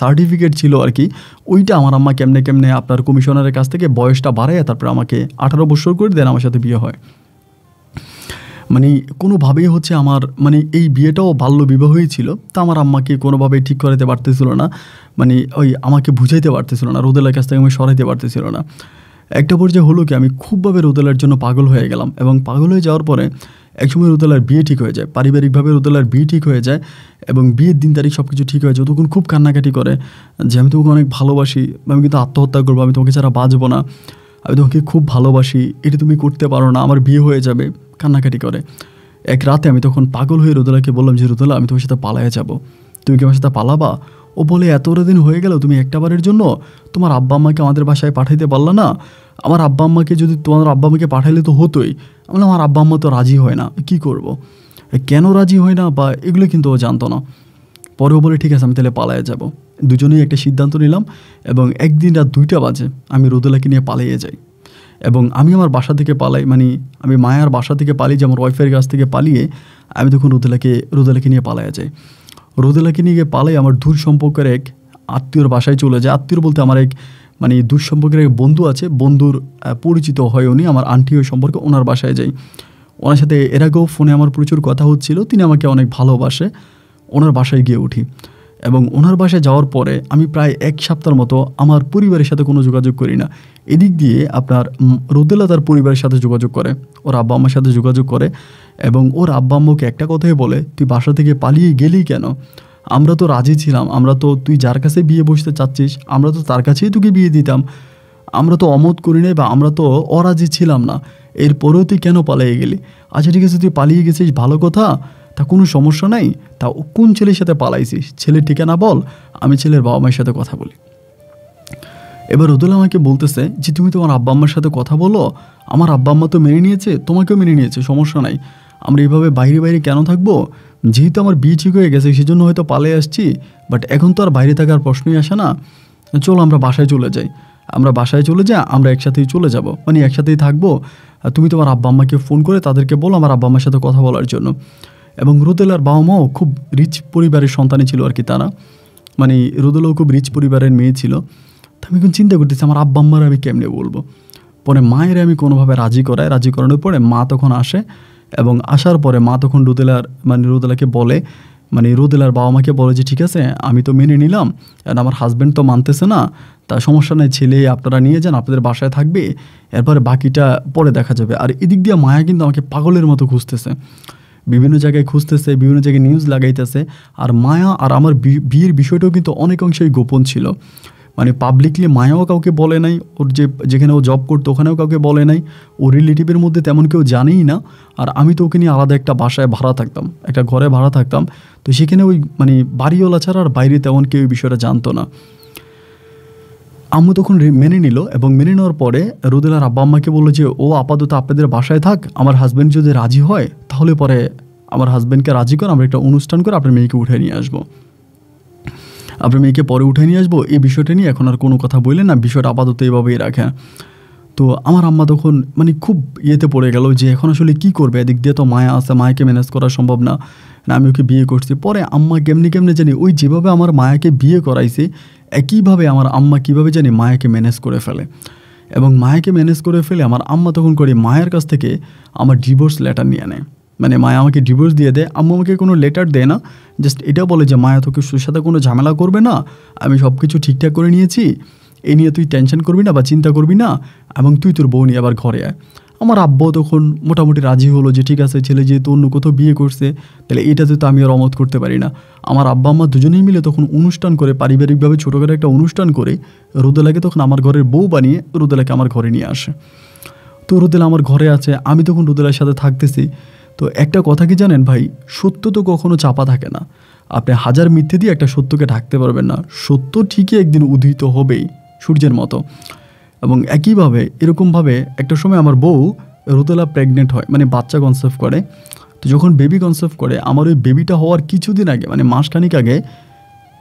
সার্টিফিকেট ছিল আর কি ওইটা আমার আম্মা কেমনে কেমনে আপনার কমিশনারের কাছ থেকে বয়সটা বাড়ায় তারপরে আমাকে আঠারো বছর করে দেন আমার সাথে বিয়ে হয় মানে কোনোভাবেই হচ্ছে আমার মানে এই বিয়েটাও বাল্য বিবাহই ছিল তা আমার আম্মাকে কোনোভাবেই ঠিক করাতে পারতেছিল না মানে ওই আমাকে বুঝাইতে পারতেছিল না রোদেলার কাছ থেকে আমি সরাইতে পারতেছিল না একটা পর্যায়ে হলো কি আমি খুবভাবে রোদেলার জন্য পাগল হয়ে গেলাম এবং পাগল হয়ে যাওয়ার পরে একসময় রোদেলার বিয়ে ঠিক হয়ে যায় পারিবারিকভাবে রোদেলার বিয়ে ঠিক হয়ে যায় এবং বিয়ের দিন তারিখ সব কিছু ঠিক হয়ে যায় তখন খুব কান্নাকাটি করে যে আমি তোমাকে অনেক ভালোবাসি আমি কিন্তু আত্মহত্যা করবো আমি তোমাকে ছাড়া বাঁচবো না আমি তোমাকে খুব ভালোবাসি এটা তুমি করতে পারো না আমার বিয়ে হয়ে যাবে কান্নাকাটি করে এক রাতে আমি তখন পাগল হয়ে রোদেলাকে বললাম যে রোদেলা আমি তোমার সাথে পালায়ে যাবো তুমি কি আমার সাথে পালাবা ও বলে এত দিন হয়ে গেল তুমি একটা বারের জন্য তোমার আব্বা আম্মাকে আমাদের বাসায় পাঠাইতে পারলা না আমার আব্বা আম্মাকে যদি তোমার আব্বা আম্মাকে পাঠাইলে তো হতোই আমি আমার আব্বা আম্মা তো রাজি হয় না কি করব। কেন রাজি হয় না বা এগুলো কিন্তু ও জানতো না পরে বলে ঠিক আছে আমি তাহলে পালাইয়ে যাব দুজনেই একটা সিদ্ধান্ত নিলাম এবং একদিন রাত দুইটা বাজে আমি রোদেলাকে নিয়ে পালিয়ে যাই এবং আমি আমার বাসা থেকে পালাই মানে আমি মায়ার বাসা থেকে পালিয়ে যে আমার ওয়াইফের কাছ থেকে পালিয়ে আমি তখন রোদেলাকে রোদেলাকে নিয়ে পালাইয়া যাই রোদেলাকে নিয়ে গিয়ে পালাই আমার দূর সম্পর্কের এক আত্মীয়র বাসায় চলে যায় আত্মীয় বলতে আমার এক মানে দুঃসম্পর্কের এক বন্ধু আছে বন্ধুর পরিচিত হয় উনি আমার আন্টি ওই সম্পর্কে ওনার বাসায় যাই ওনার সাথে এর আগেও ফোনে আমার প্রচুর কথা হচ্ছিল তিনি আমাকে অনেক ভালোবাসে ওনার বাসায় গিয়ে উঠি এবং ওনার বাসায় যাওয়ার পরে আমি প্রায় এক সপ্তাহের মতো আমার পরিবারের সাথে কোনো যোগাযোগ করি না এদিক দিয়ে আপনার রোদেলা তার পরিবারের সাথে যোগাযোগ করে ওর আব্বা আমার সাথে যোগাযোগ করে এবং ওর আব্বা আম্মুকে একটা কথাই বলে তুই বাসা থেকে পালিয়ে গেলি কেন আমরা তো রাজি ছিলাম আমরা তো তুই যার কাছে বিয়ে বসতে চাচ্ছিস আমরা তো তার কাছেই তোকে বিয়ে দিতাম আমরা তো অমত করি নাই বা আমরা তো অরাজি ছিলাম না এরপরেও তুই কেন পালিয়ে গেলি আচ্ছা ঠিক আছে তুই পালিয়ে গেছিস ভালো কথা তা কোনো সমস্যা নাই তা কোন ছেলের সাথে পালাইছিস ছেলের ঠিকানা বল আমি ছেলের বাবা মায়ের সাথে কথা বলি এবার রদুল আমাকে বলতেছে যে তুমি তোমার আব্বা আম্মার সাথে কথা বলো আমার আব্বা আম্মা তো মেনে নিয়েছে তোমাকেও মেনে নিয়েছে সমস্যা নাই আমরা এভাবে বাইরে বাইরে কেন থাকবো যেহেতু আমার বিয়ে ঠিক হয়ে গেছে সেজন্য হয়তো পালে আসছি বাট এখন তো আর বাইরে থাকার প্রশ্নই আসে না চলো আমরা বাসায় চলে যাই আমরা বাসায় চলে যাই আমরা একসাথেই চলে যাব মানে একসাথেই থাকবো তুমি তোমার আব্বা আম্মাকে ফোন করে তাদেরকে বলো আমার আব্বা আমার সাথে কথা বলার জন্য এবং রুদেলার বাবা মাও খুব রিচ পরিবারের সন্তানই ছিল আর কি তারা মানে রুদেলও খুব রিচ পরিবারের মেয়ে ছিল তো আমি এখন চিন্তা করতেছি আমার আব্বা আম্মার আমি কেমনে বলবো পরে মায়ের আমি কোনোভাবে রাজি করাই রাজি করানোর পরে মা তখন আসে এবং আসার পরে মা তখন রুদেলার মানে রুদেলাকে বলে মানে রুদেলার বাবা মাকে বলে যে ঠিক আছে আমি তো মেনে নিলাম কারণ আমার হাজব্যান্ড তো মানতেছে না তা সমস্যা নেই ছেলে আপনারা নিয়ে যান আপনাদের বাসায় থাকবে এরপরে বাকিটা পরে দেখা যাবে আর এদিক দিয়ে মায়া কিন্তু আমাকে পাগলের মতো খুঁজতেছে বিভিন্ন জায়গায় খুঁজতেছে বিভিন্ন জায়গায় নিউজ লাগাইতেছে আর মায়া আর আমার বিয়ের বিষয়টাও কিন্তু অনেক অংশেই গোপন ছিল মানে পাবলিকলি মায়াও কাউকে বলে নাই ওর যে যেখানে ও জব করতো ওখানেও কাউকে বলে নাই ও রিলেটিভের মধ্যে তেমন কেউ জানেই না আর আমি তো ওকে নিয়ে আলাদা একটা বাসায় ভাড়া থাকতাম একটা ঘরে ভাড়া থাকতাম তো সেখানে ওই মানে বাড়িওয়ালা ছাড়া আর বাইরে তেমন কেউ ওই বিষয়টা জানতো না আম্মু তখন মেনে নিল এবং মেনে নেওয়ার পরে রুদেলার আব্বা আম্মাকে বললো যে ও আপাতত আপনাদের বাসায় থাক আমার হাজব্যান্ড যদি রাজি হয় তাহলে পরে আমার হাজব্যান্ডকে রাজি করে আমরা একটা অনুষ্ঠান করে আপনার মেয়েকে উঠে নিয়ে আসবো আপনার মেয়েকে পরে উঠে নিয়ে আসবো এই বিষয়টা নিয়ে এখন আর কোনো কথা বললে না বিষয়টা আপাতত এভাবেই রাখেন তো আমার আম্মা তখন মানে খুব ইয়েতে পড়ে গেল যে এখন আসলে কি করবে এদিক দিয়ে তো মায়া আছে মায়াকে ম্যানেজ করা সম্ভব না আমি ওকে বিয়ে করছি পরে আম্মা কেমনি কেমনি জানি ওই যেভাবে আমার মায়াকে বিয়ে করাইছে একইভাবে আমার আম্মা কিভাবে জানি মায়াকে ম্যানেজ করে ফেলে এবং মায়াকে ম্যানেজ করে ফেলে আমার আম্মা তখন করে মায়ের কাছ থেকে আমার ডিভোর্স লেটার নিয়ে নেয় মানে মায়া আমাকে ডিভোর্স দিয়ে দেয় আম্মু আমাকে কোনো লেটার দেয় না জাস্ট এটা বলে যে মায়া তোকে তোর সাথে কোনো ঝামেলা করবে না আমি সব কিছু ঠিকঠাক করে নিয়েছি এ নিয়ে তুই টেনশন করবি না বা চিন্তা করবি না এবং তুই তোর বউ নিয়ে আবার ঘরে আয় আমার আব্বা তখন মোটামুটি রাজি হলো যে ঠিক আছে ছেলে যেহেতু অন্য কোথাও বিয়ে করছে তাহলে এটাতে তো আমি আর অমত করতে পারি না আমার আব্বা আম্মা দুজনেই মিলে তখন অনুষ্ঠান করে পারিবারিকভাবে ছোটো করে একটা অনুষ্ঠান করে রোদেলাকে তখন আমার ঘরের বউ বানিয়ে রোদেলাকে আমার ঘরে নিয়ে আসে তো রোদেলা আমার ঘরে আছে আমি তখন রোদেলার সাথে থাকতেছি তো একটা কথা কি জানেন ভাই সত্য তো কখনো চাপা থাকে না আপনি হাজার মিথ্যে দিয়ে একটা সত্যকে ঢাকতে পারবেন না সত্য ঠিকই একদিন উদিত হবেই সূর্যের মতো এবং একইভাবে এরকমভাবে একটা সময় আমার বউ রোতেলা প্রেগনেন্ট হয় মানে বাচ্চা কনসেপ্ট করে তো যখন বেবি কনসেপ্ট করে আমার ওই বেবিটা হওয়ার কিছুদিন আগে মানে মাসখানিক আগে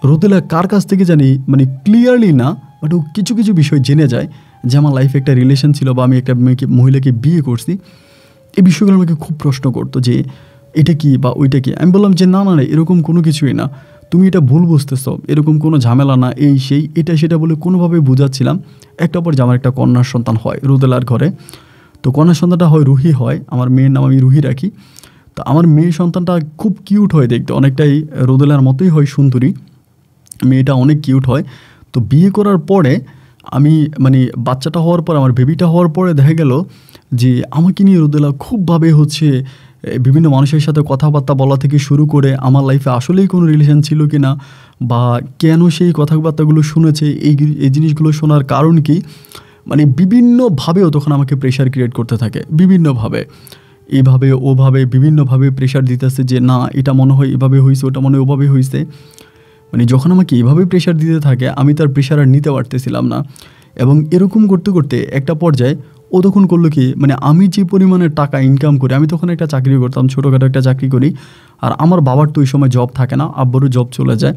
রোতেলা কার কাছ থেকে জানি মানে ক্লিয়ারলি না বাট ও কিছু কিছু বিষয় জেনে যায় যে আমার লাইফে একটা রিলেশন ছিল বা আমি একটা মেয়েকে মহিলাকে বিয়ে করছি এই বিষয়গুলো আমাকে খুব প্রশ্ন করতো যে এটা কি বা ওইটা কি আমি বললাম যে না না এরকম কোনো কিছুই না তুমি এটা ভুল বুঝতেছো এরকম কোনো ঝামেলা না এই সেই এটা সেটা বলে কোনোভাবে বুঝাচ্ছিলাম একটা পর যে আমার একটা কন্যার সন্তান হয় রুদেলার ঘরে তো কন্যা সন্তানটা হয় রুহি হয় আমার মেয়ের নাম আমি রুহি রাখি তো আমার মেয়ে সন্তানটা খুব কিউট হয় দেখতে অনেকটাই রোদেলার মতোই হয় সুন্দরী মেয়েটা অনেক কিউট হয় তো বিয়ে করার পরে আমি মানে বাচ্চাটা হওয়ার পর আমার বেবিটা হওয়ার পরে দেখা গেলো যে আমাকে নিয়ে রোদেলা খুবভাবে হচ্ছে বিভিন্ন মানুষের সাথে কথাবার্তা বলা থেকে শুরু করে আমার লাইফে আসলেই কোনো রিলেশন ছিল কি না বা কেন সেই কথাবার্তাগুলো শুনেছে এই এই জিনিসগুলো শোনার কারণ কি মানে বিভিন্নভাবেও তখন আমাকে প্রেশার ক্রিয়েট করতে থাকে বিভিন্নভাবে এভাবে ওভাবে বিভিন্নভাবে প্রেশার দিতেছে যে না এটা মনে হয় এভাবে হয়েছে ওটা মনে হয় ওভাবে হয়েছে মানে যখন আমাকে এভাবে প্রেশার দিতে থাকে আমি তার প্রেশার আর নিতে পারতেছিলাম না এবং এরকম করতে করতে একটা পর্যায়ে ও তখন করলো কি মানে আমি যে পরিমাণে টাকা ইনকাম করি আমি তখন একটা চাকরি করতাম ছোটোখাটো একটা চাকরি করি আর আমার বাবার তো ওই সময় জব থাকে না আব্বুরও জব চলে যায়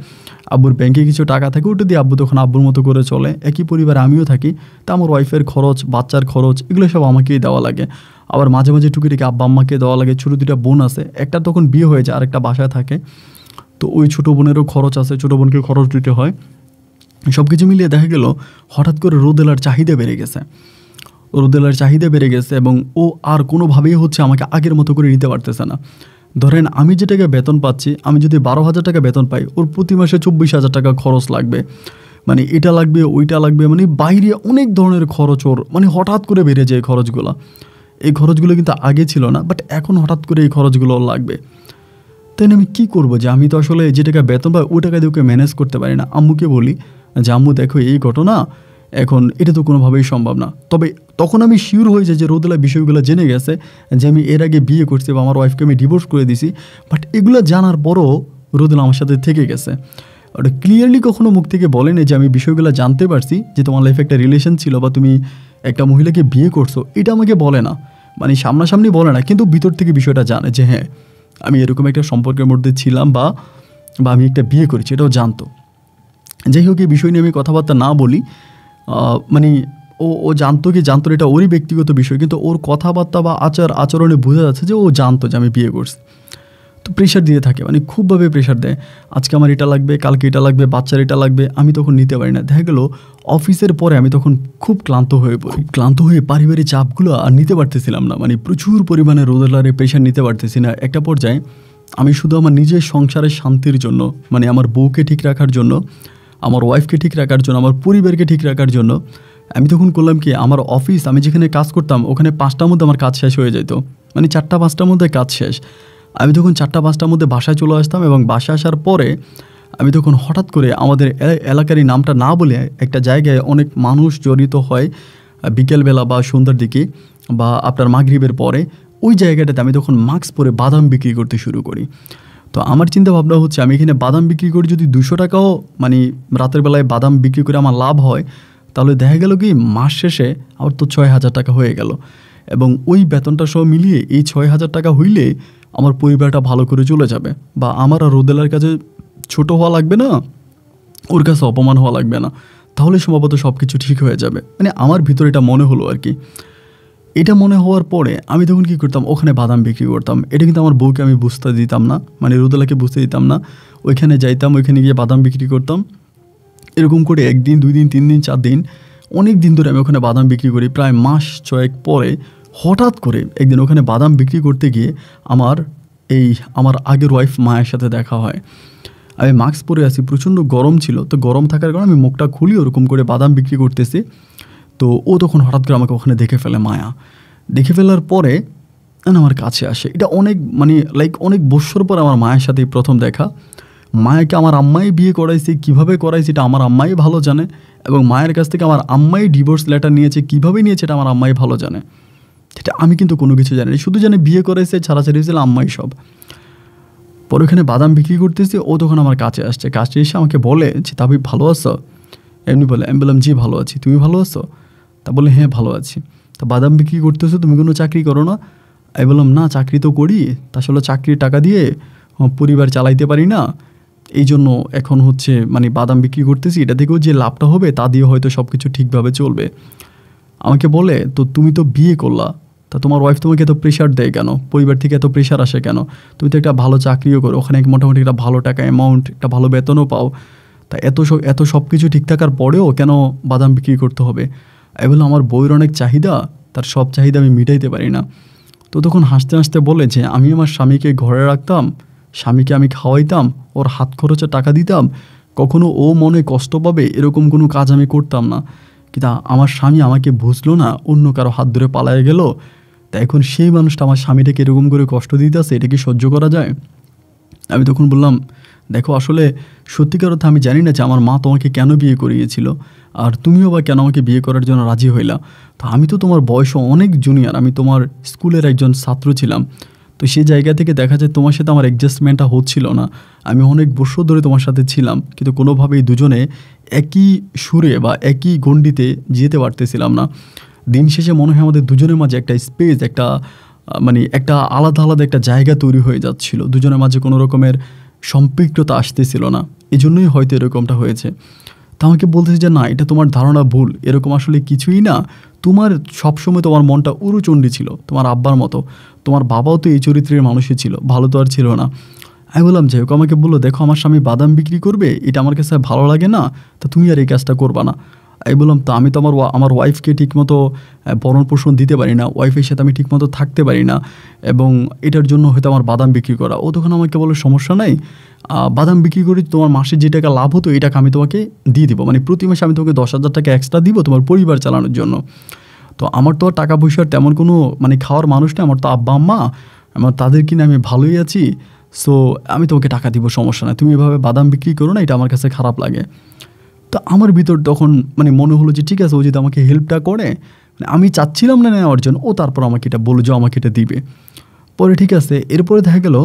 আব্বুর ব্যাংকে কিছু টাকা থাকে ওটা দিয়ে আব্বু তখন আব্বুর মতো করে চলে একই পরিবারে আমিও থাকি তা আমার ওয়াইফের খরচ বাচ্চার খরচ এগুলো সব আমাকেই দেওয়া লাগে আবার মাঝে মাঝে টুকিটাকি আব্বা আম্মাকে দেওয়া লাগে ছোটো দুটা বোন আছে একটা তখন বিয়ে হয়ে যায় আর একটা বাসায় থাকে তো ওই ছোটো বোনেরও খরচ আছে ছোটো বোনকে খরচ দিতে হয় সব কিছু মিলিয়ে দেখা গেল হঠাৎ করে রোদেলার চাহিদা বেড়ে গেছে রোদেলার চাহিদা বেড়ে গেছে এবং ও আর কোনোভাবেই হচ্ছে আমাকে আগের মতো করে নিতে পারতেছে না ধরেন আমি যে টাকা বেতন পাচ্ছি আমি যদি বারো হাজার টাকা বেতন পাই ওর প্রতি মাসে চব্বিশ হাজার টাকা খরচ লাগবে মানে এটা লাগবে ওইটা লাগবে মানে বাইরে অনেক ধরনের খরচ ওর মানে হঠাৎ করে বেড়ে যায় খরচগুলো এই খরচগুলো কিন্তু আগে ছিল না বাট এখন হঠাৎ করে এই খরচগুলো লাগবে তাই আমি কি করব যে আমি তো আসলে যে টাকা বেতন পাই ওই টাকা দিয়ে ওকে ম্যানেজ করতে পারি না আম্মুকে বলি যে আচ্ছা আম্মু দেখো এই ঘটনা এখন এটা তো কোনোভাবেই সম্ভব না তবে তখন আমি শিওর যাই যে রোদেলা বিষয়গুলো জেনে গেছে যে আমি এর আগে বিয়ে করছি বা আমার ওয়াইফকে আমি ডিভোর্স করে দিছি বাট এগুলো জানার পরও রোদেলা আমার সাথে থেকে গেছে ওটা ক্লিয়ারলি কখনো মুখ থেকে বলেনি যে আমি বিষয়গুলো জানতে পারছি যে তোমার লাইফে একটা রিলেশন ছিল বা তুমি একটা মহিলাকে বিয়ে করছো এটা আমাকে বলে না মানে সামনাসামনি বলে না কিন্তু ভিতর থেকে বিষয়টা জানে যে হ্যাঁ আমি এরকম একটা সম্পর্কের মধ্যে ছিলাম বা বা আমি একটা বিয়ে করেছি এটাও জানতো যাই হোক এই বিষয় নিয়ে আমি কথাবার্তা না বলি মানে ও ও জানতো কি জানতো এটা ওরই ব্যক্তিগত বিষয় কিন্তু ওর কথাবার্তা বা আচার আচরণে বোঝা যাচ্ছে যে ও জানতো যে আমি বিয়ে করছি তো প্রেশার দিয়ে থাকে মানে খুবভাবে প্রেশার দেয় আজকে আমার এটা লাগবে কালকে এটা লাগবে বাচ্চার এটা লাগবে আমি তখন নিতে পারি না দেখা গেলো অফিসের পরে আমি তখন খুব ক্লান্ত হয়ে পড়ি ক্লান্ত হয়ে পারিবারিক চাপগুলো আর নিতে পারতেছিলাম না মানে প্রচুর পরিমাণে রোদলারে প্রেশার নিতে পারতেছি না একটা পর্যায়ে আমি শুধু আমার নিজের সংসারের শান্তির জন্য মানে আমার বউকে ঠিক রাখার জন্য আমার ওয়াইফকে ঠিক রাখার জন্য আমার পরিবারকে ঠিক রাখার জন্য আমি তখন করলাম কি আমার অফিস আমি যেখানে কাজ করতাম ওখানে পাঁচটার মধ্যে আমার কাজ শেষ হয়ে যেত মানে চারটা পাঁচটার মধ্যে কাজ শেষ আমি তখন চারটা পাঁচটার মধ্যে বাসায় চলে আসতাম এবং বাসায় আসার পরে আমি তখন হঠাৎ করে আমাদের এলাকারই নামটা না বলে একটা জায়গায় অনেক মানুষ জড়িত হয় বিকেলবেলা বা সন্ধ্যার দিকে বা আপনার মাগরীবের পরে ওই জায়গাটাতে আমি তখন মাস্ক পরে বাদাম বিক্রি করতে শুরু করি তো আমার চিন্তা ভাবনা হচ্ছে আমি এখানে বাদাম বিক্রি করে যদি দুশো টাকাও মানে রাতের বেলায় বাদাম বিক্রি করে আমার লাভ হয় তাহলে দেখা গেল কি মাস শেষে আমার তো ছয় হাজার টাকা হয়ে গেল এবং ওই বেতনটা সহ মিলিয়ে এই ছয় হাজার টাকা হইলে আমার পরিবারটা ভালো করে চলে যাবে বা আমার আর রোদেলার কাছে ছোট হওয়া লাগবে না ওর কাছে অপমান হওয়া লাগবে না তাহলে সম্ভবত সব কিছু ঠিক হয়ে যাবে মানে আমার ভিতরে এটা মনে হলো আর কি এটা মনে হওয়ার পরে আমি তখন কি করতাম ওখানে বাদাম বিক্রি করতাম এটা কিন্তু আমার বউকে আমি বুঝতে দিতাম না মানে রুদলাকে বুঝতে দিতাম না ওইখানে যাইতাম ওইখানে গিয়ে বাদাম বিক্রি করতাম এরকম করে একদিন দুই দিন তিন দিন চার দিন অনেক দিন ধরে আমি ওখানে বাদাম বিক্রি করি প্রায় মাস ছয়েক পরে হঠাৎ করে একদিন ওখানে বাদাম বিক্রি করতে গিয়ে আমার এই আমার আগের ওয়াইফ মায়ের সাথে দেখা হয় আমি মাস্ক পরে আছি প্রচণ্ড গরম ছিল তো গরম থাকার কারণে আমি মুখটা খুলি ওরকম করে বাদাম বিক্রি করতেছি তো ও তখন হঠাৎ করে আমাকে ওখানে দেখে ফেলে মায়া দেখে ফেলার পরে আমার কাছে আসে এটা অনেক মানে লাইক অনেক বছর পর আমার মায়ের সাথে প্রথম দেখা মায়াকে আমার আম্মাই বিয়ে করাইছে কিভাবে করাইছে এটা আমার আম্মাই ভালো জানে এবং মায়ের কাছ থেকে আমার আম্মাই ডিভোর্স লেটার নিয়েছে কিভাবে নিয়েছে এটা আমার আম্মাই ভালো জানে সেটা আমি কিন্তু কোনো কিছু জানি শুধু জানে বিয়ে করেছে ছাড়াছাড়ি হয়েছিল আম্মাই সব পরে ওখানে বাদাম বিক্রি করতেছি ও তখন আমার কাছে আসছে কাছে এসে আমাকে বলে যে তাবি ভালো আছো এমনি বলে আমি বললাম জি ভালো আছি তুমি ভালো আছো তা বলে হ্যাঁ ভালো আছি তা বাদাম বিক্রি করতেছো তুমি কোনো চাকরি করো না আমি বললাম না চাকরি তো করি তা আসলে চাকরির টাকা দিয়ে পরিবার চালাইতে পারি না এই জন্য এখন হচ্ছে মানে বাদাম বিক্রি করতেছি এটা থেকেও যে লাভটা হবে তা দিয়ে হয়তো সব কিছু ঠিকভাবে চলবে আমাকে বলে তো তুমি তো বিয়ে করলা তা তোমার ওয়াইফ তোমাকে এত প্রেশার দেয় কেন পরিবার থেকে এত প্রেশার আসে কেন তুমি তো একটা ভালো চাকরিও করো ওখানে মোটামুটি একটা ভালো টাকা অ্যামাউন্ট একটা ভালো বেতনও পাও তা এত এত সব কিছু ঠিক থাকার পরেও কেন বাদাম বিক্রি করতে হবে এগুলো আমার বইয়ের অনেক চাহিদা তার সব চাহিদা আমি মিটাইতে পারি না তো তখন হাসতে হাসতে বলে যে আমি আমার স্বামীকে ঘরে রাখতাম স্বামীকে আমি খাওয়াইতাম ওর হাত খরচে টাকা দিতাম কখনো ও মনে কষ্ট পাবে এরকম কোনো কাজ আমি করতাম না কিন্তু আমার স্বামী আমাকে বুঝলো না অন্য কারো হাত ধরে পালায় গেল তা এখন সেই মানুষটা আমার স্বামীটাকে এরকম করে কষ্ট দিতে আসে এটা কি সহ্য করা যায় আমি তখন বললাম দেখো আসলে সত্যিকার অর্থে আমি জানি না যে আমার মা তোমাকে কেন বিয়ে করিয়েছিল আর তুমিও বা কেন আমাকে বিয়ে করার জন্য রাজি হইলা তো আমি তো তোমার বয়স অনেক জুনিয়র আমি তোমার স্কুলের একজন ছাত্র ছিলাম তো সেই জায়গা থেকে দেখা যায় তোমার সাথে আমার অ্যাডজাস্টমেন্টটা হচ্ছিল না আমি অনেক বছর ধরে তোমার সাথে ছিলাম কিন্তু কোনোভাবেই দুজনে একই সুরে বা একই গণ্ডিতে যেতে পারতেছিলাম না দিন শেষে মনে হয় আমাদের দুজনের মাঝে একটা স্পেস একটা মানে একটা আলাদা আলাদা একটা জায়গা তৈরি হয়ে যাচ্ছিল দুজনের মাঝে কোনো রকমের সম্পৃক্ততা আসতেছিল না এজন্যই হয়তো এরকমটা হয়েছে তো আমাকে বলতেছে যে না এটা তোমার ধারণা ভুল এরকম আসলে কিছুই না তোমার সবসময় তোমার মনটা উরুচণ্ডী ছিল তোমার আব্বার মতো তোমার বাবাও তো এই চরিত্রের মানুষই ছিল ভালো তো আর ছিল না আমি বললাম যে আমাকে বললো দেখো আমার স্বামী বাদাম বিক্রি করবে এটা আমার কাছে ভালো লাগে না তা তুমি আর এই কাজটা করবা না আমি বললাম তো আমি তো আমার আমার ওয়াইফকে ঠিকমতো ভরণ পোষণ দিতে পারি না ওয়াইফের সাথে আমি ঠিকমতো থাকতে পারি না এবং এটার জন্য হয়তো আমার বাদাম বিক্রি করা ও তখন আমাকে বলে সমস্যা নাই বাদাম বিক্রি করি তোমার মাসে যে টাকা লাভ হতো এই টাকা আমি তোমাকে দিয়ে দিব মানে প্রতি মাসে আমি তোমাকে দশ হাজার টাকা এক্সট্রা দিব তোমার পরিবার চালানোর জন্য তো আমার তো আর টাকা পয়সার তেমন কোনো মানে খাওয়ার মানুষ নেই আমার তো আব্বা আম্মা আমার তাদের কিনে আমি ভালোই আছি সো আমি তোমাকে টাকা দিব সমস্যা নাই তুমি এভাবে বাদাম বিক্রি করো না এটা আমার কাছে খারাপ লাগে তো আমার ভিতর তখন মানে মনে হলো যে ঠিক আছে ও যদি আমাকে হেল্পটা করে মানে আমি চাচ্ছিলাম না নেওয়ার জন্য ও তারপর আমাকে এটা বললো যে আমাকে এটা দিবে পরে ঠিক আছে এরপরে দেখা গেল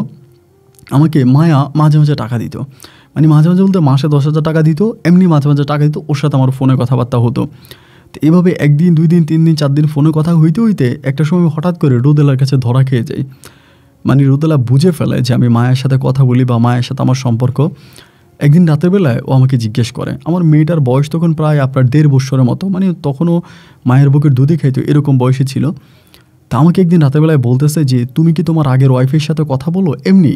আমাকে মায়া মাঝে মাঝে টাকা দিত মানে মাঝে মাঝে বলতে মাসে দশ হাজার টাকা দিত এমনি মাঝে মাঝে টাকা দিত ওর সাথে আমার ফোনে কথাবার্তা হতো তো এভাবে একদিন দুই দিন তিন দিন চার দিন ফোনে কথা হইতে হইতে একটা সময় হঠাৎ করে রোদেলার কাছে ধরা খেয়ে যাই মানে রোদেলা বুঝে ফেলে যে আমি মায়ের সাথে কথা বলি বা মায়ের সাথে আমার সম্পর্ক একদিন রাতের বেলায় ও আমাকে জিজ্ঞেস করে আমার মেয়েটার বয়স তখন প্রায় আপনার দেড় বৎসরের মতো মানে তখনও মায়ের বুকের দুধে খাইতো এরকম বয়সে ছিল তা আমাকে একদিন রাতের বেলায় বলতেছে যে তুমি কি তোমার আগের ওয়াইফের সাথে কথা বলো এমনি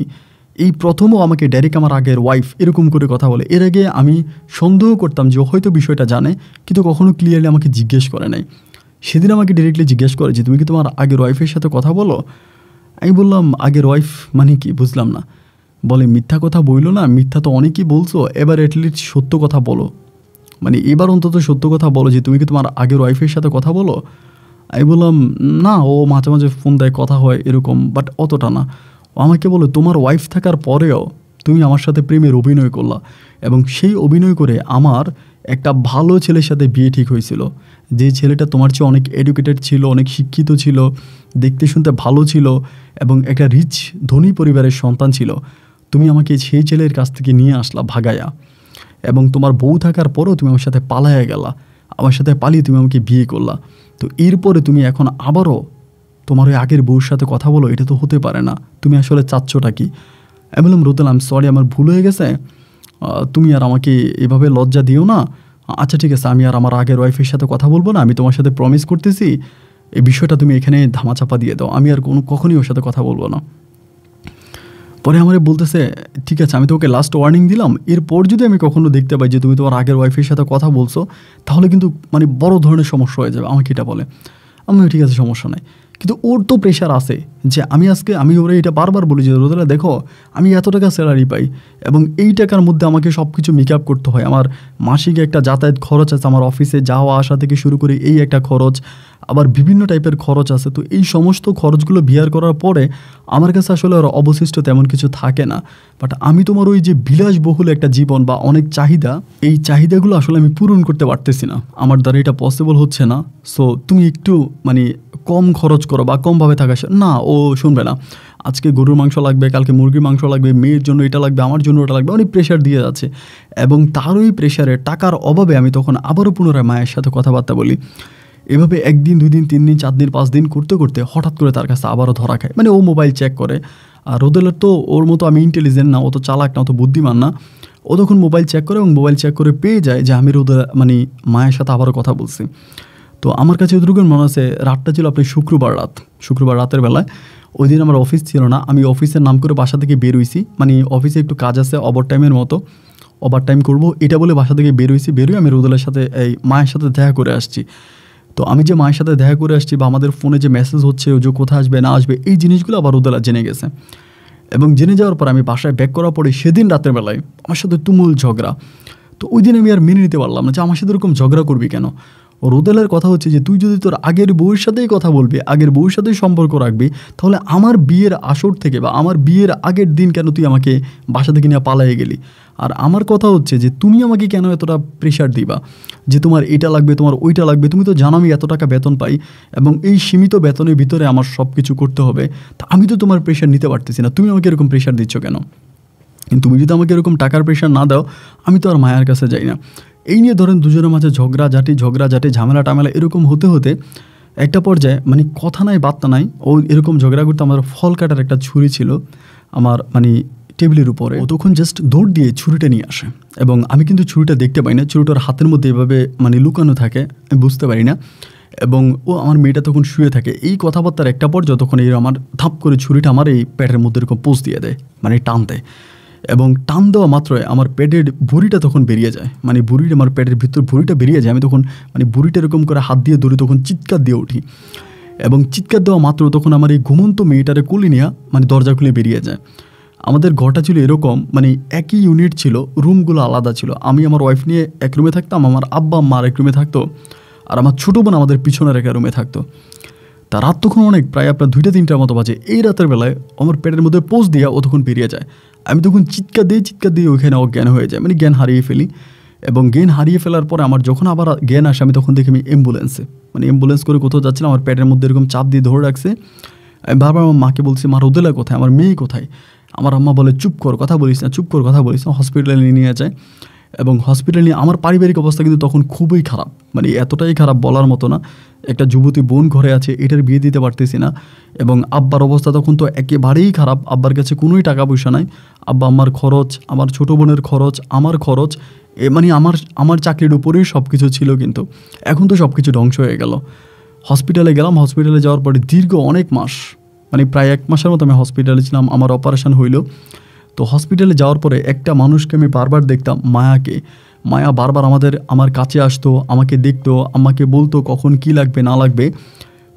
এই প্রথমও আমাকে ডাইরেক্ট আমার আগের ওয়াইফ এরকম করে কথা বলে এর আগে আমি সন্দেহ করতাম যে হয়তো বিষয়টা জানে কিন্তু কখনও ক্লিয়ারলি আমাকে জিজ্ঞেস করে নাই সেদিন আমাকে ডিরেক্টলি জিজ্ঞেস করে যে তুমি কি তোমার আগের ওয়াইফের সাথে কথা বলো আমি বললাম আগের ওয়াইফ মানে কি বুঝলাম না বলে মিথ্যা কথা বইলো না মিথ্যা তো অনেকেই বলছো এবার অ্যাটলিস্ট সত্য কথা বলো মানে এবার অন্তত সত্য কথা বলো যে তুমি কি তোমার আগের ওয়াইফের সাথে কথা বলো আমি বললাম না ও মাঝে মাঝে ফোন দেয় কথা হয় এরকম বাট অতটা না আমাকে বলো তোমার ওয়াইফ থাকার পরেও তুমি আমার সাথে প্রেমের অভিনয় করলা এবং সেই অভিনয় করে আমার একটা ভালো ছেলের সাথে বিয়ে ঠিক হয়েছিল যে ছেলেটা তোমার চেয়ে অনেক এডুকেটেড ছিল অনেক শিক্ষিত ছিল দেখতে শুনতে ভালো ছিল এবং একটা রিচ ধনী পরিবারের সন্তান ছিল তুমি আমাকে সেই ছেলের কাছ থেকে নিয়ে আসলা ভাগায়া এবং তোমার বউ থাকার পরেও তুমি আমার সাথে পালাইয়া গেলা আমার সাথে পালিয়ে তুমি আমাকে বিয়ে করলা তো এরপরে তুমি এখন আবারও তোমার ওই আগের বউর সাথে কথা বলো এটা তো হতে পারে না তুমি আসলে চাচ্ছটা কি আমি বললাম রোদেল আমি সরি আমার ভুল হয়ে গেছে তুমি আর আমাকে এভাবে লজ্জা দিও না আচ্ছা ঠিক আছে আমি আর আমার আগের ওয়াইফের সাথে কথা বলবো না আমি তোমার সাথে প্রমিস করতেছি এই বিষয়টা তুমি এখানে ধামাচাপা দিয়ে দাও আমি আর কোনো কখনই ওর সাথে কথা বলবো না পরে আমারে বলতেছে ঠিক আছে আমি তোকে লাস্ট ওয়ার্নিং দিলাম এরপর যদি আমি কখনো দেখতে পাই যে তুমি তোমার আগের ওয়াইফের সাথে কথা বলছো তাহলে কিন্তু মানে বড় ধরনের সমস্যা হয়ে যাবে আমাকে এটা বলে আমি ঠিক আছে সমস্যা নাই কিন্তু ওর তো প্রেশার আছে যে আমি আজকে আমি ওরা এটা বারবার বলি যে রোদেলা দেখো আমি এত টাকা স্যালারি পাই এবং এই টাকার মধ্যে আমাকে সব কিছু মেক করতে হয় আমার মাসিক একটা যাতায়াত খরচ আছে আমার অফিসে যাওয়া আসা থেকে শুরু করে এই একটা খরচ আবার বিভিন্ন টাইপের খরচ আছে তো এই সমস্ত খরচগুলো বিয়ার করার পরে আমার কাছে আসলে আর অবশিষ্ট তেমন কিছু থাকে না বাট আমি তোমার ওই যে বিলাসবহুল একটা জীবন বা অনেক চাহিদা এই চাহিদাগুলো আসলে আমি পূরণ করতে পারতেছি না আমার দ্বারা এটা পসিবল হচ্ছে না সো তুমি একটু মানে কম খরচ করো বা কমভাবে থাকা না ও শুনবে না আজকে গরুর মাংস লাগবে কালকে মুরগির মাংস লাগবে মেয়ের জন্য এটা লাগবে আমার জন্য ওটা লাগবে অনেক প্রেশার দিয়ে যাচ্ছে এবং তার ওই প্রেশারে টাকার অভাবে আমি তখন আবারও পুনরায় মায়ের সাথে কথাবার্তা বলি এভাবে একদিন দুই দিন তিন দিন চার দিন পাঁচ দিন করতে করতে হঠাৎ করে তার কাছে আবারও ধরা খায় মানে ও মোবাইল চেক করে আর রোদেলের তো ওর মতো আমি ইন্টেলিজেন্ট না অত চালাক না অত বুদ্ধিমান না ও তখন মোবাইল চেক করে এবং মোবাইল চেক করে পেয়ে যায় যে আমি রোদের মানে মায়ের সাথে আবারও কথা বলছি তো আমার কাছে যতটুকু মনে আছে রাতটা ছিল আপনি শুক্রবার রাত শুক্রবার রাতের বেলায় ওই দিন আমার অফিস ছিল না আমি অফিসের নাম করে বাসা থেকে বের হয়েছি মানে অফিসে একটু কাজ আছে ওভার টাইমের মতো ওভার টাইম করবো এটা বলে বাসা থেকে বের হয়েছি বেরোই আমি রোদেলের সাথে এই মায়ের সাথে দেখা করে আসছি তো আমি যে মায়ের সাথে দেখা করে আসছি বা আমাদের ফোনে যে মেসেজ হচ্ছে যে কোথায় আসবে না আসবে এই জিনিসগুলো আবার রোদেলা জেনে গেছে এবং জেনে যাওয়ার পর আমি বাসায় ব্যাক করার পরে সেদিন রাতের বেলায় আমার সাথে তুমুল ঝগড়া তো ওই দিন আমি আর মেনে নিতে পারলাম না যে আমার সাথে এরকম ঝগড়া করবি কেন রোদেলার কথা হচ্ছে যে তুই যদি তোর আগের বউয়ের সাথেই কথা বলবি আগের বউয়ের সাথেই সম্পর্ক রাখবি তাহলে আমার বিয়ের আসর থেকে বা আমার বিয়ের আগের দিন কেন তুই আমাকে বাসা থেকে নিয়ে পালাইয়ে গেলি আর আমার কথা হচ্ছে যে তুমি আমাকে কেন এতটা প্রেশার দিবা যে তোমার এটা লাগবে তোমার ওইটা লাগবে তুমি তো জানো আমি এত টাকা বেতন পাই এবং এই সীমিত বেতনের ভিতরে আমার সব কিছু করতে হবে তা আমি তো তোমার প্রেশার নিতে পারতেছি না তুমি আমাকে এরকম প্রেশার দিচ্ছ কেন কিন্তু তুমি যদি আমাকে এরকম টাকার প্রেশার না দাও আমি তো আর মায়ের কাছে যাই না এই নিয়ে ধরেন দুজনের মাঝে ঝগড়া ঝগড়া জাটি ঝামেলা টামেলা এরকম হতে হতে একটা পর্যায়ে মানে কথা নাই বার্তা নাই ও এরকম ঝগড়া করতে আমার ফল কাটার একটা ছুরি ছিল আমার মানে টেবিলের উপরে ও তখন জাস্ট দৌড় দিয়ে ছুরিটা নিয়ে আসে এবং আমি কিন্তু ছুরিটা দেখতে পাই না ছুরিটার হাতের মধ্যে এভাবে মানে লুকানো থাকে আমি বুঝতে পারি না এবং ও আমার মেয়েটা তখন শুয়ে থাকে এই কথাবার্তার একটা পর যতক্ষণ এই আমার থাপ করে ছুরিটা আমার এই প্যাটের মধ্যে এরকম পোস্ট দিয়ে দেয় মানে টান দেয় এবং টান দেওয়া মাত্রই আমার পেটের ভুঁড়িটা তখন বেরিয়ে যায় মানে ভুঁড়ির আমার পেটের ভিতর ভুঁড়িটা বেরিয়ে যায় আমি তখন মানে ভুঁড়িটা এরকম করে হাত দিয়ে ধরে তখন চিৎকার দিয়ে উঠি এবং চিৎকার দেওয়া মাত্র তখন আমার এই ঘুমন্ত মেয়েটারে কুলি নেওয়া মানে দরজা খুলে বেরিয়ে যায় আমাদের ঘরটা ছিল এরকম মানে একই ইউনিট ছিল রুমগুলো আলাদা ছিল আমি আমার ওয়াইফ নিয়ে এক রুমে থাকতাম আমার আব্বা মার এক রুমে থাকতো আর আমার ছোটো বোন আমাদের পিছনের এক রুমে থাকতো তা রাত তখন অনেক প্রায় আপনার দুইটা তিনটার মতো বাজে এই রাতের বেলায় আমার পেটের মধ্যে পোষ দিয়া ও তখন পেরিয়ে যায় আমি তখন চিৎকার দিয়ে চিৎকার দিয়ে ওইখানে অজ্ঞান হয়ে যায় মানে জ্ঞান হারিয়ে ফেলি এবং জ্ঞান হারিয়ে ফেলার পরে আমার যখন আবার জ্ঞান আসে আমি তখন দেখি আমি অ্যাম্বুলেন্সে মানে অ্যাম্বুলেন্স করে কোথাও না আমার পেটের মধ্যে এরকম চাপ দিয়ে ধরে রাখছে আমি বারবার আমার মাকে বলছি মা ওদেলা কোথায় আমার মেয়ে কোথায় আমার আম্মা বলে চুপ কর কথা বলিস না চুপ কর কথা বলিস না হসপিটালে নিয়ে যায় এবং হসপিটাল নিয়ে আমার পারিবারিক অবস্থা কিন্তু তখন খুবই খারাপ মানে এতটাই খারাপ বলার মতো না একটা যুবতী বোন ঘরে আছে এটার বিয়ে দিতে পারতেছি না এবং আব্বার অবস্থা তখন তো একেবারেই খারাপ আব্বার কাছে কোনোই টাকা পয়সা নাই আব্বা আমার খরচ আমার ছোটো বোনের খরচ আমার খরচ এ মানে আমার আমার চাকরির উপরেই সব কিছু ছিল কিন্তু এখন তো সব কিছু ধ্বংস হয়ে গেল হসপিটালে গেলাম হসপিটালে যাওয়ার পরে দীর্ঘ অনেক মাস মানে প্রায় এক মাসের মতো আমি হসপিটালে ছিলাম আমার অপারেশন হইল তো হসপিটালে যাওয়ার পরে একটা মানুষকে আমি বারবার দেখতাম মায়াকে মায়া বারবার আমাদের আমার কাছে আসতো আমাকে দেখতো আম্মাকে বলতো কখন কি লাগবে না লাগবে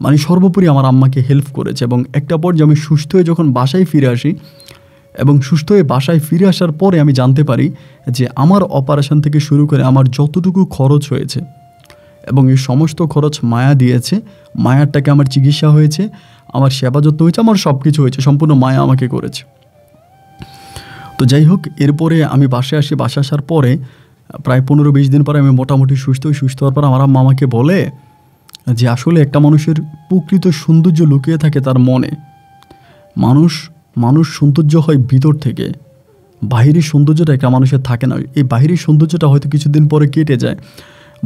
মানে সর্বোপরি আমার আম্মাকে হেল্প করেছে এবং একটা পর্যায়ে আমি সুস্থ হয়ে যখন বাসায় ফিরে আসি এবং সুস্থ হয়ে বাসায় ফিরে আসার পরে আমি জানতে পারি যে আমার অপারেশন থেকে শুরু করে আমার যতটুকু খরচ হয়েছে এবং এই সমস্ত খরচ মায়া দিয়েছে মায়ারটাকে আমার চিকিৎসা হয়েছে আমার সেবা যত্ন হয়েছে আমার সব কিছু হয়েছে সম্পূর্ণ মায়া আমাকে করেছে তো যাই হোক এরপরে আমি বাসে আসি বাসে আসার পরে প্রায় পনেরো বিশ দিন পরে আমি মোটামুটি সুস্থ সুস্থ হওয়ার পর আমার আম্মা আমাকে বলে যে আসলে একটা মানুষের প্রকৃত সৌন্দর্য লুকিয়ে থাকে তার মনে মানুষ মানুষ সৌন্দর্য হয় ভিতর থেকে বাহিরি সৌন্দর্যটা একটা মানুষের থাকে না এই বাহিরি সৌন্দর্যটা হয়তো কিছুদিন পরে কেটে যায়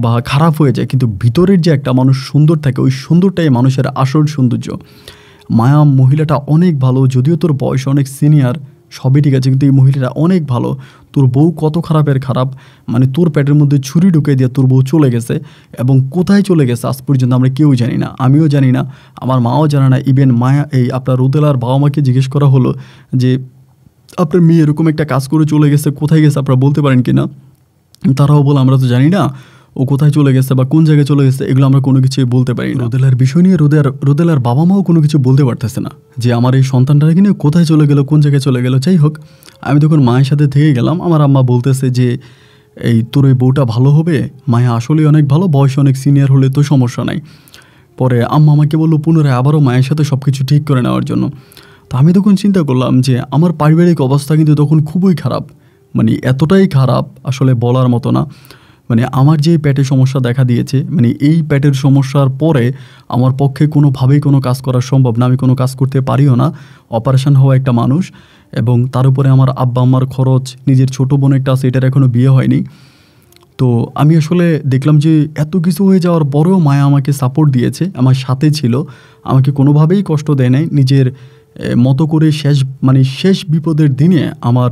বা খারাপ হয়ে যায় কিন্তু ভিতরের যে একটা মানুষ সুন্দর থাকে ওই সুন্দরটাই মানুষের আসল সৌন্দর্য মায়া মহিলাটা অনেক ভালো যদিও তোর বয়স অনেক সিনিয়র সবই ঠিক আছে কিন্তু এই মহিলাটা অনেক ভালো তোর বউ কত খারাপের খারাপ মানে তোর পেটের মধ্যে ছুরি ঢুকে দিয়ে তোর বউ চলে গেছে এবং কোথায় চলে গেছে আজ পর্যন্ত আমরা কেউ জানি না আমিও জানি না আমার মাও জানে না ইভেন মায়া এই আপনার রোদেলার বাবা মাকে জিজ্ঞেস করা হলো যে আপনার মেয়ে এরকম একটা কাজ করে চলে গেছে কোথায় গেছে আপনারা বলতে পারেন কি না তারাও বলে আমরা তো জানি না ও কোথায় চলে গেছে বা কোন জায়গায় চলে গেছে এগুলো আমরা কোনো কিছু বলতে পারি না রোদেলার বিষয় নিয়ে রোদে আর রোদেলার বাবা মাও কোনো কিছু বলতে পারতেছে না যে আমার এই সন্তানটা কিনে কোথায় চলে গেল কোন জায়গায় চলে গেল যাই হোক আমি তখন মায়ের সাথে থেকে গেলাম আমার আম্মা বলতেছে যে এই তোর ওই বউটা ভালো হবে মায়া আসলে অনেক ভালো বয়স অনেক সিনিয়র হলে তো সমস্যা নাই পরে আম্মা আমাকে বললো পুনরায় আবারও মায়ের সাথে সব কিছু ঠিক করে নেওয়ার জন্য তো আমি তখন চিন্তা করলাম যে আমার পারিবারিক অবস্থা কিন্তু তখন খুবই খারাপ মানে এতটাই খারাপ আসলে বলার মতো না মানে আমার যে পেটে সমস্যা দেখা দিয়েছে মানে এই পেটের সমস্যার পরে আমার পক্ষে কোনোভাবেই কোনো কাজ করা সম্ভব না আমি কোনো কাজ করতে পারিও না অপারেশন হওয়া একটা মানুষ এবং তার উপরে আমার আব্বা আমার খরচ নিজের ছোট বোন একটা আছে এটার এখনও বিয়ে হয়নি তো আমি আসলে দেখলাম যে এত কিছু হয়ে যাওয়ার পরেও মায়া আমাকে সাপোর্ট দিয়েছে আমার সাথে ছিল আমাকে কোনোভাবেই কষ্ট দেয় নাই নিজের মতো করে শেষ মানে শেষ বিপদের দিনে আমার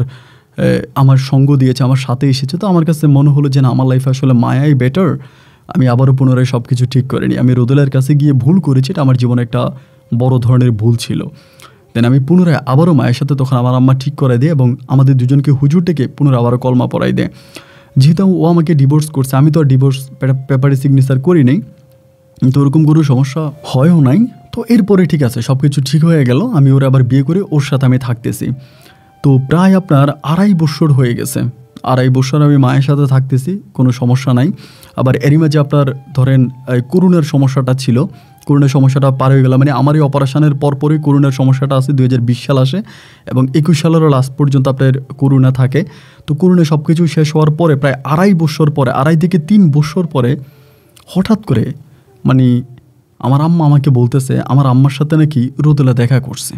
আমার সঙ্গ দিয়েছে আমার সাথে এসেছে তো আমার কাছে মনে হলো যে না আমার লাইফে আসলে মায়াই বেটার আমি আবারও পুনরায় সব কিছু ঠিক করে আমি রোদেলের কাছে গিয়ে ভুল করেছি এটা আমার জীবনে একটা বড় ধরনের ভুল ছিল দেন আমি পুনরায় আবারও মায়ের সাথে তখন আমার আম্মা ঠিক করে দেয় এবং আমাদের দুজনকে হুজুর ডেকে পুনরায় আবারও কলমা পড়াই দেয় যেহেতু ও আমাকে ডিভোর্স করছে আমি তো আর ডিভোর্স পেপারে সিগনেচার করি নাই তো ওরকম কোনো সমস্যা হয়ও নাই তো এরপরে ঠিক আছে সব কিছু ঠিক হয়ে গেল আমি ওরা আবার বিয়ে করে ওর সাথে আমি থাকতেছি তো প্রায় আপনার আড়াই বছর হয়ে গেছে আড়াই বছর আমি মায়ের সাথে থাকতেছি কোনো সমস্যা নাই আবার এরই মাঝে আপনার ধরেন করুণের সমস্যাটা ছিল করুণের সমস্যাটা পার হয়ে গেল মানে আমারই অপারেশনের পরপরই করুণের সমস্যাটা আছে দুই সাল আসে এবং একুশ সালেরও লাস্ট পর্যন্ত আপনার করুণা থাকে তো করুণে সব কিছু শেষ হওয়ার পরে প্রায় আড়াই বছর পরে আড়াই থেকে তিন বছর পরে হঠাৎ করে মানে আমার আম্মা আমাকে বলতেছে আমার আম্মার সাথে নাকি রোদলা দেখা করছে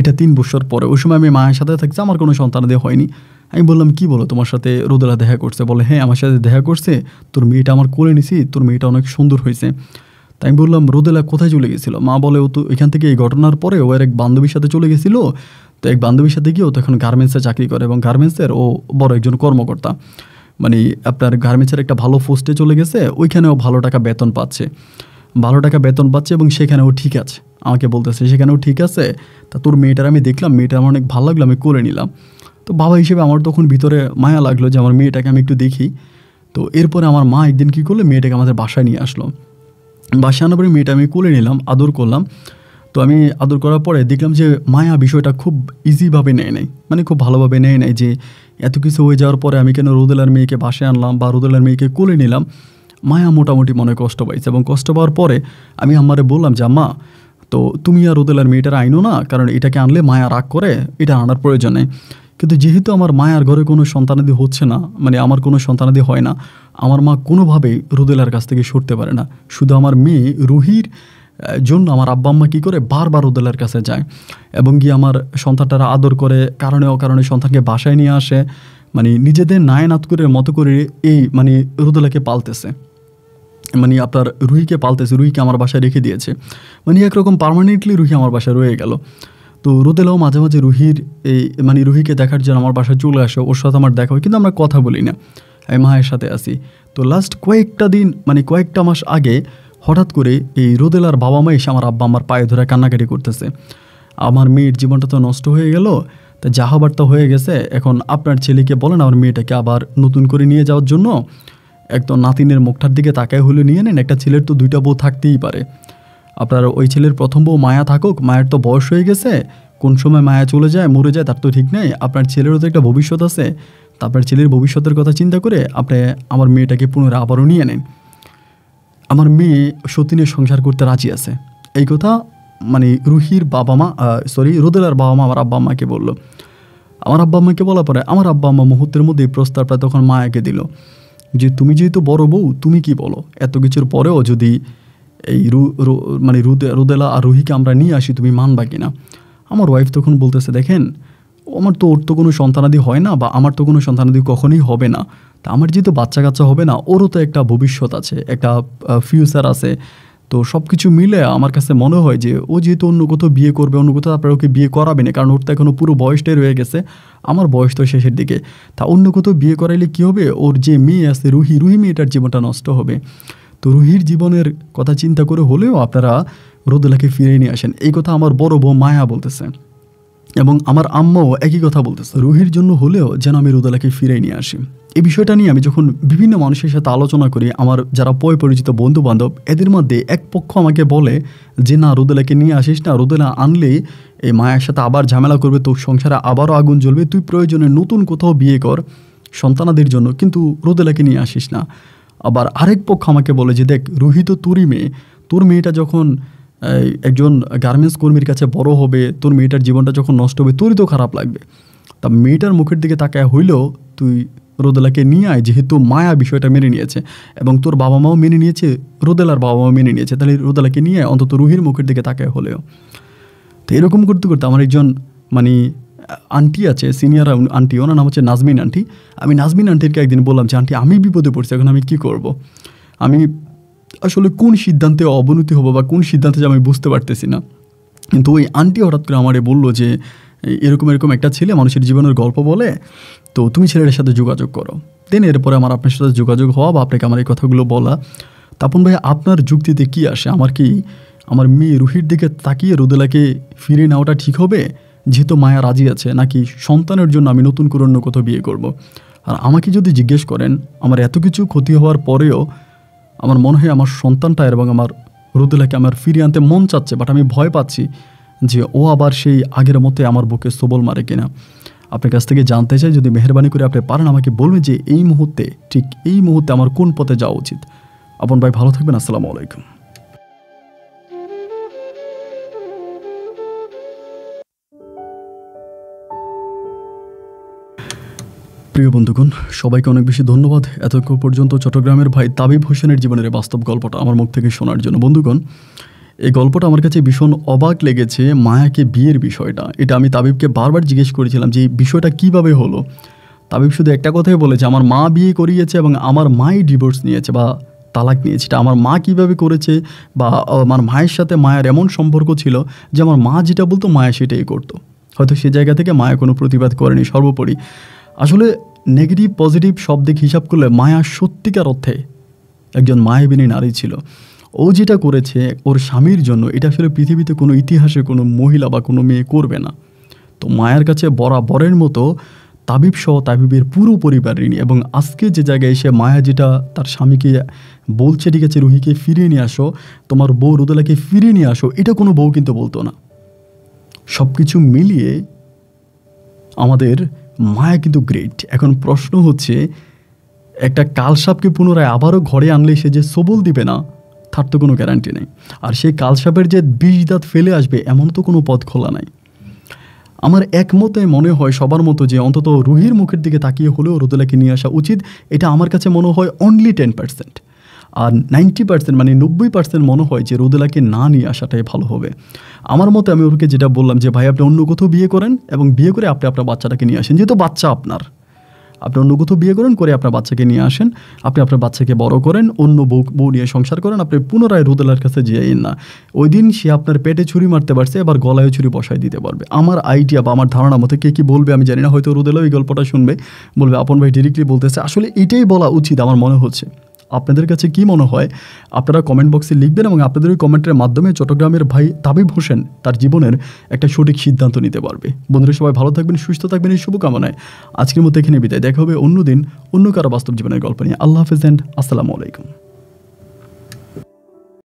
এটা তিন বছর পরে ওই সময় আমি মায়ের সাথে থাকছি আমার কোনো সন্তানাদি হয়নি আমি বললাম কি বলো তোমার সাথে রোদেলা দেখা করছে বলে হ্যাঁ আমার সাথে দেখা করছে তোর মেয়েটা আমার কোলে নিছি তোর মেয়েটা অনেক সুন্দর হয়েছে তাই আমি বললাম রোদেলা কোথায় চলে গেছিলো মা বলে ও তো এখান থেকে এই ঘটনার পরে ও এক বান্ধবীর সাথে চলে গেছিলো তো এক বান্ধবীর সাথে গিয়ে ও তো এখন গার্মেন্টসে চাকরি করে এবং গার্মেন্টসের ও বড় একজন কর্মকর্তা মানে আপনার গার্মেন্টসের একটা ভালো পোস্টে চলে গেছে ওইখানেও ভালো টাকা বেতন পাচ্ছে ভালো টাকা বেতন পাচ্ছে এবং সেখানে ও ঠিক আছে আমাকে বলতেছে সেখানেও ঠিক আছে তা তোর মেয়েটার আমি দেখলাম মেয়েটা আমার অনেক ভালো লাগলো আমি করে নিলাম তো বাবা হিসেবে আমার তখন ভিতরে মায়া লাগলো যে আমার মেয়েটাকে আমি একটু দেখি তো এরপরে আমার মা একদিন কী করলো মেয়েটাকে আমাদের বাসায় নিয়ে আসলো বাসায় আনার পরে মেয়েটা আমি কোলে নিলাম আদর করলাম তো আমি আদর করার পরে দেখলাম যে মায়া বিষয়টা খুব ইজিভাবে নেয় নেয় মানে খুব ভালোভাবে নেয় নেয় যে এত কিছু হয়ে যাওয়ার পরে আমি কেন রোদেলার মেয়েকে বাসায় আনলাম বা রোদেলার মেয়েকে কোলে নিলাম মায়া মোটামুটি মনে কষ্ট পাইছে এবং কষ্ট পাওয়ার পরে আমি আম্মারে বললাম যে মা তো তুমি আর রোদেলার মেয়েটার আইনো না কারণ এটাকে আনলে মায়া রাগ করে এটা আনার প্রয়োজনে কিন্তু যেহেতু আমার মায়ার ঘরে কোনো সন্তানাদি হচ্ছে না মানে আমার কোনো সন্তানাদি হয় না আমার মা কোনোভাবেই রুদেলার কাছ থেকে সরতে পারে না শুধু আমার মেয়ে রুহির জন্য আমার আব্বা আম্মা কী করে বারবার রোদেলার কাছে যায় এবং গিয়ে আমার সন্তানটারা আদর করে কারণে অকারণে সন্তানকে বাসায় নিয়ে আসে মানে নিজেদের নায়নাত করে মতো করে এই মানে রোদেলাকে পালতেছে মানে আপনার রুহিকে পালতেছে রুহিকে আমার বাসায় রেখে দিয়েছে মানে একরকম পারমানেন্টলি রুহি আমার বাসায় রয়ে গেল তো রোদেলাও মাঝে মাঝে রুহির এই মানে রুহিকে দেখার জন্য আমার বাসায় চলে আসে ওর সাথে আমার দেখা হয় কিন্তু আমরা কথা বলি না আমি মায়ের সাথে আসি তো লাস্ট কয়েকটা দিন মানে কয়েকটা মাস আগে হঠাৎ করে এই রোদেলার বাবা মা এসে আমার আব্বা আমার পায়ে ধরে কান্নাকাটি করতেছে আমার মেয়ের জীবনটা তো নষ্ট হয়ে গেল তা যা হবার তো হয়ে গেছে এখন আপনার ছেলেকে বলেন আমার মেয়েটাকে আবার নতুন করে নিয়ে যাওয়ার জন্য একদম নাতিনের মুখটার দিকে তাকায় হলে নিয়ে নেন একটা ছেলের তো দুইটা বউ থাকতেই পারে আপনার ওই ছেলের প্রথম বউ মায়া থাকুক মায়ের তো বয়স হয়ে গেছে কোন সময় মায়া চলে যায় মরে যায় তার তো ঠিক নেই আপনার ছেলেরও তো একটা ভবিষ্যৎ আছে তা আপনার ছেলের ভবিষ্যতের কথা চিন্তা করে আপনি আমার মেয়েটাকে পুনরায় আবারও নিয়ে নেন আমার মেয়ে সতীনের সংসার করতে রাজি আছে এই কথা মানে রুহির বাবা মা সরি রোদেলার বাবা মা আমার আব্বা আম্মাকে বললো আমার আব্বা আম্মাকে বলার পরে আমার আব্বা আম্মা মুহূর্তের মধ্যেই প্রস্তাবটা তখন মায়াকে দিল যে তুমি যেহেতু বড় বউ তুমি কি বলো এত কিছুর পরেও যদি এই রু মানে রুদে রুদেলা আর রুহিকে আমরা নিয়ে আসি তুমি মানবা কি না আমার ওয়াইফ তখন বলতেছে দেখেন আমার তো ওর তো কোনো সন্তানাদি হয় না বা আমার তো কোনো সন্তানাদি কখনই হবে না তা আমার যেহেতু বাচ্চা কাচ্চা হবে না ওরও তো একটা ভবিষ্যৎ আছে একটা ফিউচার আছে তো সব কিছু মিলে আমার কাছে মনে হয় যে ও যেহেতু অন্য কোথাও বিয়ে করবে অন্য কোথাও আপনারা ওকে বিয়ে করাবে না কারণ ওর তো এখনও পুরো বয়সটাই রয়ে গেছে আমার বয়স তো শেষের দিকে তা অন্য কোথাও বিয়ে করাইলে কী হবে ওর যে মেয়ে আছে রুহি রুহি মেয়েটার জীবনটা নষ্ট হবে তো রুহির জীবনের কথা চিন্তা করে হলেও আপনারা রোদলাকে ফিরিয়ে নিয়ে আসেন এই কথা আমার বড় বউ মায়া বলতেছে এবং আমার আম্মাও একই কথা বলতেছে রুহির জন্য হলেও যেন আমি রুদালাকে ফিরে নিয়ে আসি এই বিষয়টা নিয়ে আমি যখন বিভিন্ন মানুষের সাথে আলোচনা করি আমার যারা পয় পরিচিত বন্ধু বান্ধব এদের মধ্যে এক পক্ষ আমাকে বলে যে না রুদালাকে নিয়ে আসিস না রুদেলা আনলেই এই মায়ের সাথে আবার ঝামেলা করবে তোর সংসারে আবারও আগুন জ্বলবে তুই প্রয়োজনে নতুন কোথাও বিয়ে কর সন্তানাদের জন্য কিন্তু রোদেলাকে নিয়ে আসিস না আবার আরেক পক্ষ আমাকে বলে যে দেখ রুহিত তোরই মেয়ে তোর মেয়েটা যখন একজন গার্মেন্টস কর্মীর কাছে বড় হবে তোর মেয়েটার জীবনটা যখন নষ্ট হবে তোরই তো খারাপ লাগবে তা মেয়েটার মুখের দিকে তাকায় হইলেও তুই রোদেলাকে নিয়ে আয় যেহেতু মায়া বিষয়টা মেনে নিয়েছে এবং তোর বাবা মাও মেনে নিয়েছে রোদেলার বাবা মাও মেনে নিয়েছে তাহলে রোদেলাকে নিয়ে আয় অন্তত রুহির মুখের দিকে তাকায় হলেও তো এরকম করতে করতে আমার একজন মানে আন্টি আছে সিনিয়র আন্টি ওনার নাম হচ্ছে নাজমিন আন্টি আমি নাজমিন আন্টিকে একদিন বললাম যে আন্টি আমি বিপদে পড়ছি এখন আমি কি করব। আমি আসলে কোন সিদ্ধান্তে অবনতি হবো বা কোন সিদ্ধান্তে আমি বুঝতে পারতেছি না কিন্তু ওই আন্টি হঠাৎ করে আমারে বললো যে এরকম এরকম একটা ছেলে মানুষের জীবনের গল্প বলে তো তুমি ছেলেটার সাথে যোগাযোগ করো দেন এরপরে আমার আপনার সাথে যোগাযোগ হওয়া বা আপনাকে আমার এই কথাগুলো বলা তাপন ভাই আপনার যুক্তিতে কি আসে আমার কি আমার মেয়ে রুহির দিকে তাকিয়ে রোদেলাকে ফিরে নেওয়াটা ঠিক হবে যেহেতু মায়া রাজি আছে নাকি সন্তানের জন্য আমি নতুন করে অন্য কোথাও বিয়ে করব। আর আমাকে যদি জিজ্ঞেস করেন আমার এত কিছু ক্ষতি হওয়ার পরেও আমার মনে হয় আমার সন্তানটা এবং আমার রুদুলাকে আমার ফিরিয়ে আনতে মন চাচ্ছে বাট আমি ভয় পাচ্ছি যে ও আবার সেই আগের মতে আমার বুকে সবল মারে কিনা আপনার কাছ থেকে জানতে চাই যদি মেহরবানি করে আপনি পারেন আমাকে বলবেন যে এই মুহূর্তে ঠিক এই মুহূর্তে আমার কোন পথে যাওয়া উচিত আপন ভাই ভালো থাকবেন আসসালামু আলাইকুম প্রিয় বন্ধুগণ সবাইকে অনেক বেশি ধন্যবাদ এতক্ষণ পর্যন্ত চট্টগ্রামের ভাই তাবিব হোসেনের জীবনের বাস্তব গল্পটা আমার মুখ থেকে শোনার জন্য বন্ধুগণ এই গল্পটা আমার কাছে ভীষণ অবাক লেগেছে মায়াকে বিয়ের বিষয়টা এটা আমি তাবিবকে বারবার জিজ্ঞেস করেছিলাম যে এই বিষয়টা কীভাবে হলো তাবিব শুধু একটা কথাই বলেছে আমার মা বিয়ে করিয়েছে এবং আমার মাই ডিভোর্স নিয়েছে বা তালাক নিয়েছে এটা আমার মা কিভাবে করেছে বা আমার মায়ের সাথে মায়ের এমন সম্পর্ক ছিল যে আমার মা যেটা বলতো মায়া সেটাই করতো হয়তো সে জায়গা থেকে মায়া কোনো প্রতিবাদ করেনি সর্বোপরি আসলে নেগেটিভ পজিটিভ সব দিক হিসাব করলে মায়া সত্যিকার অর্থে একজন মায়াবিনী নারী ছিল ও যেটা করেছে ওর স্বামীর জন্য এটা আসলে পৃথিবীতে কোনো ইতিহাসে কোনো মহিলা বা কোনো মেয়ে করবে না তো মায়ের কাছে বরাবরের মতো তাবিব সহ তাবিবের পুরো পরিবার ঋণী এবং আজকে যে জায়গায় এসে মায়া যেটা তার স্বামীকে বলছে ঠিক আছে রুহিকে ফিরিয়ে নিয়ে আসো তোমার বউ রুদলাকে ফিরিয়ে নিয়ে আসো এটা কোনো বউ কিন্তু বলতো না সব কিছু মিলিয়ে আমাদের মায়া কিন্তু গ্রেট এখন প্রশ্ন হচ্ছে একটা কালসাপকে পুনরায় আবারও ঘরে আনলে সে যে সবল দিবে না তার তো কোনো গ্যারান্টি নেই আর সেই কালসাপের যে বিষ দাঁত ফেলে আসবে এমন তো কোনো পথ খোলা নাই আমার একমতে মনে হয় সবার মতো যে অন্তত রুহির মুখের দিকে তাকিয়ে হলেও রোদেলাকে নিয়ে আসা উচিত এটা আমার কাছে মনে হয় অনলি টেন পার্সেন্ট আর নাইনটি পার্সেন্ট মানে নব্বই পার্সেন্ট মনে হয় যে রোদেলাকে না নিয়ে আসাটাই ভালো হবে আমার মতে আমি ওকে যেটা বললাম যে ভাই আপনি অন্য কোথাও বিয়ে করেন এবং বিয়ে করে আপনি আপনার বাচ্চাটাকে নিয়ে আসেন যেহেতু বাচ্চা আপনার আপনি অন্য কোথাও বিয়ে করেন করে আপনার বাচ্চাকে নিয়ে আসেন আপনি আপনার বাচ্চাকে বড় করেন অন্য বউ বউ নিয়ে সংসার করেন আপনি পুনরায় রোদেলার কাছে যেয়েন না ওই দিন সে আপনার পেটে ছুরি মারতে পারছে এবার গলায় ছুরি বসায় দিতে পারবে আমার আইডিয়া বা আমার ধারণা মতে কে কী বলবে আমি জানি না হয়তো রোদেলাও এই গল্পটা শুনবে বলবে আপন ভাই ডিরেক্টলি বলতেছে আসলে এটাই বলা উচিত আমার মনে হচ্ছে আপনাদের কাছে কি মনে হয় আপনারা কমেন্ট বক্সে লিখবেন এবং আপনাদের ওই কমেন্টের মাধ্যমে চট্টগ্রামের ভাই তাবিব হোসেন তার জীবনের একটা সঠিক সিদ্ধান্ত নিতে পারবে বন্ধুরা সবাই ভালো থাকবেন সুস্থ থাকবেন এই শুভকামনায় আজকের মতো এখানে বিদায় দেখা হবে অন্যদিন অন্য কারো বাস্তব জীবনের গল্প নিয়ে আল্লাহ হাফিজ অ্যান্ড আসসালামু আলাইকুম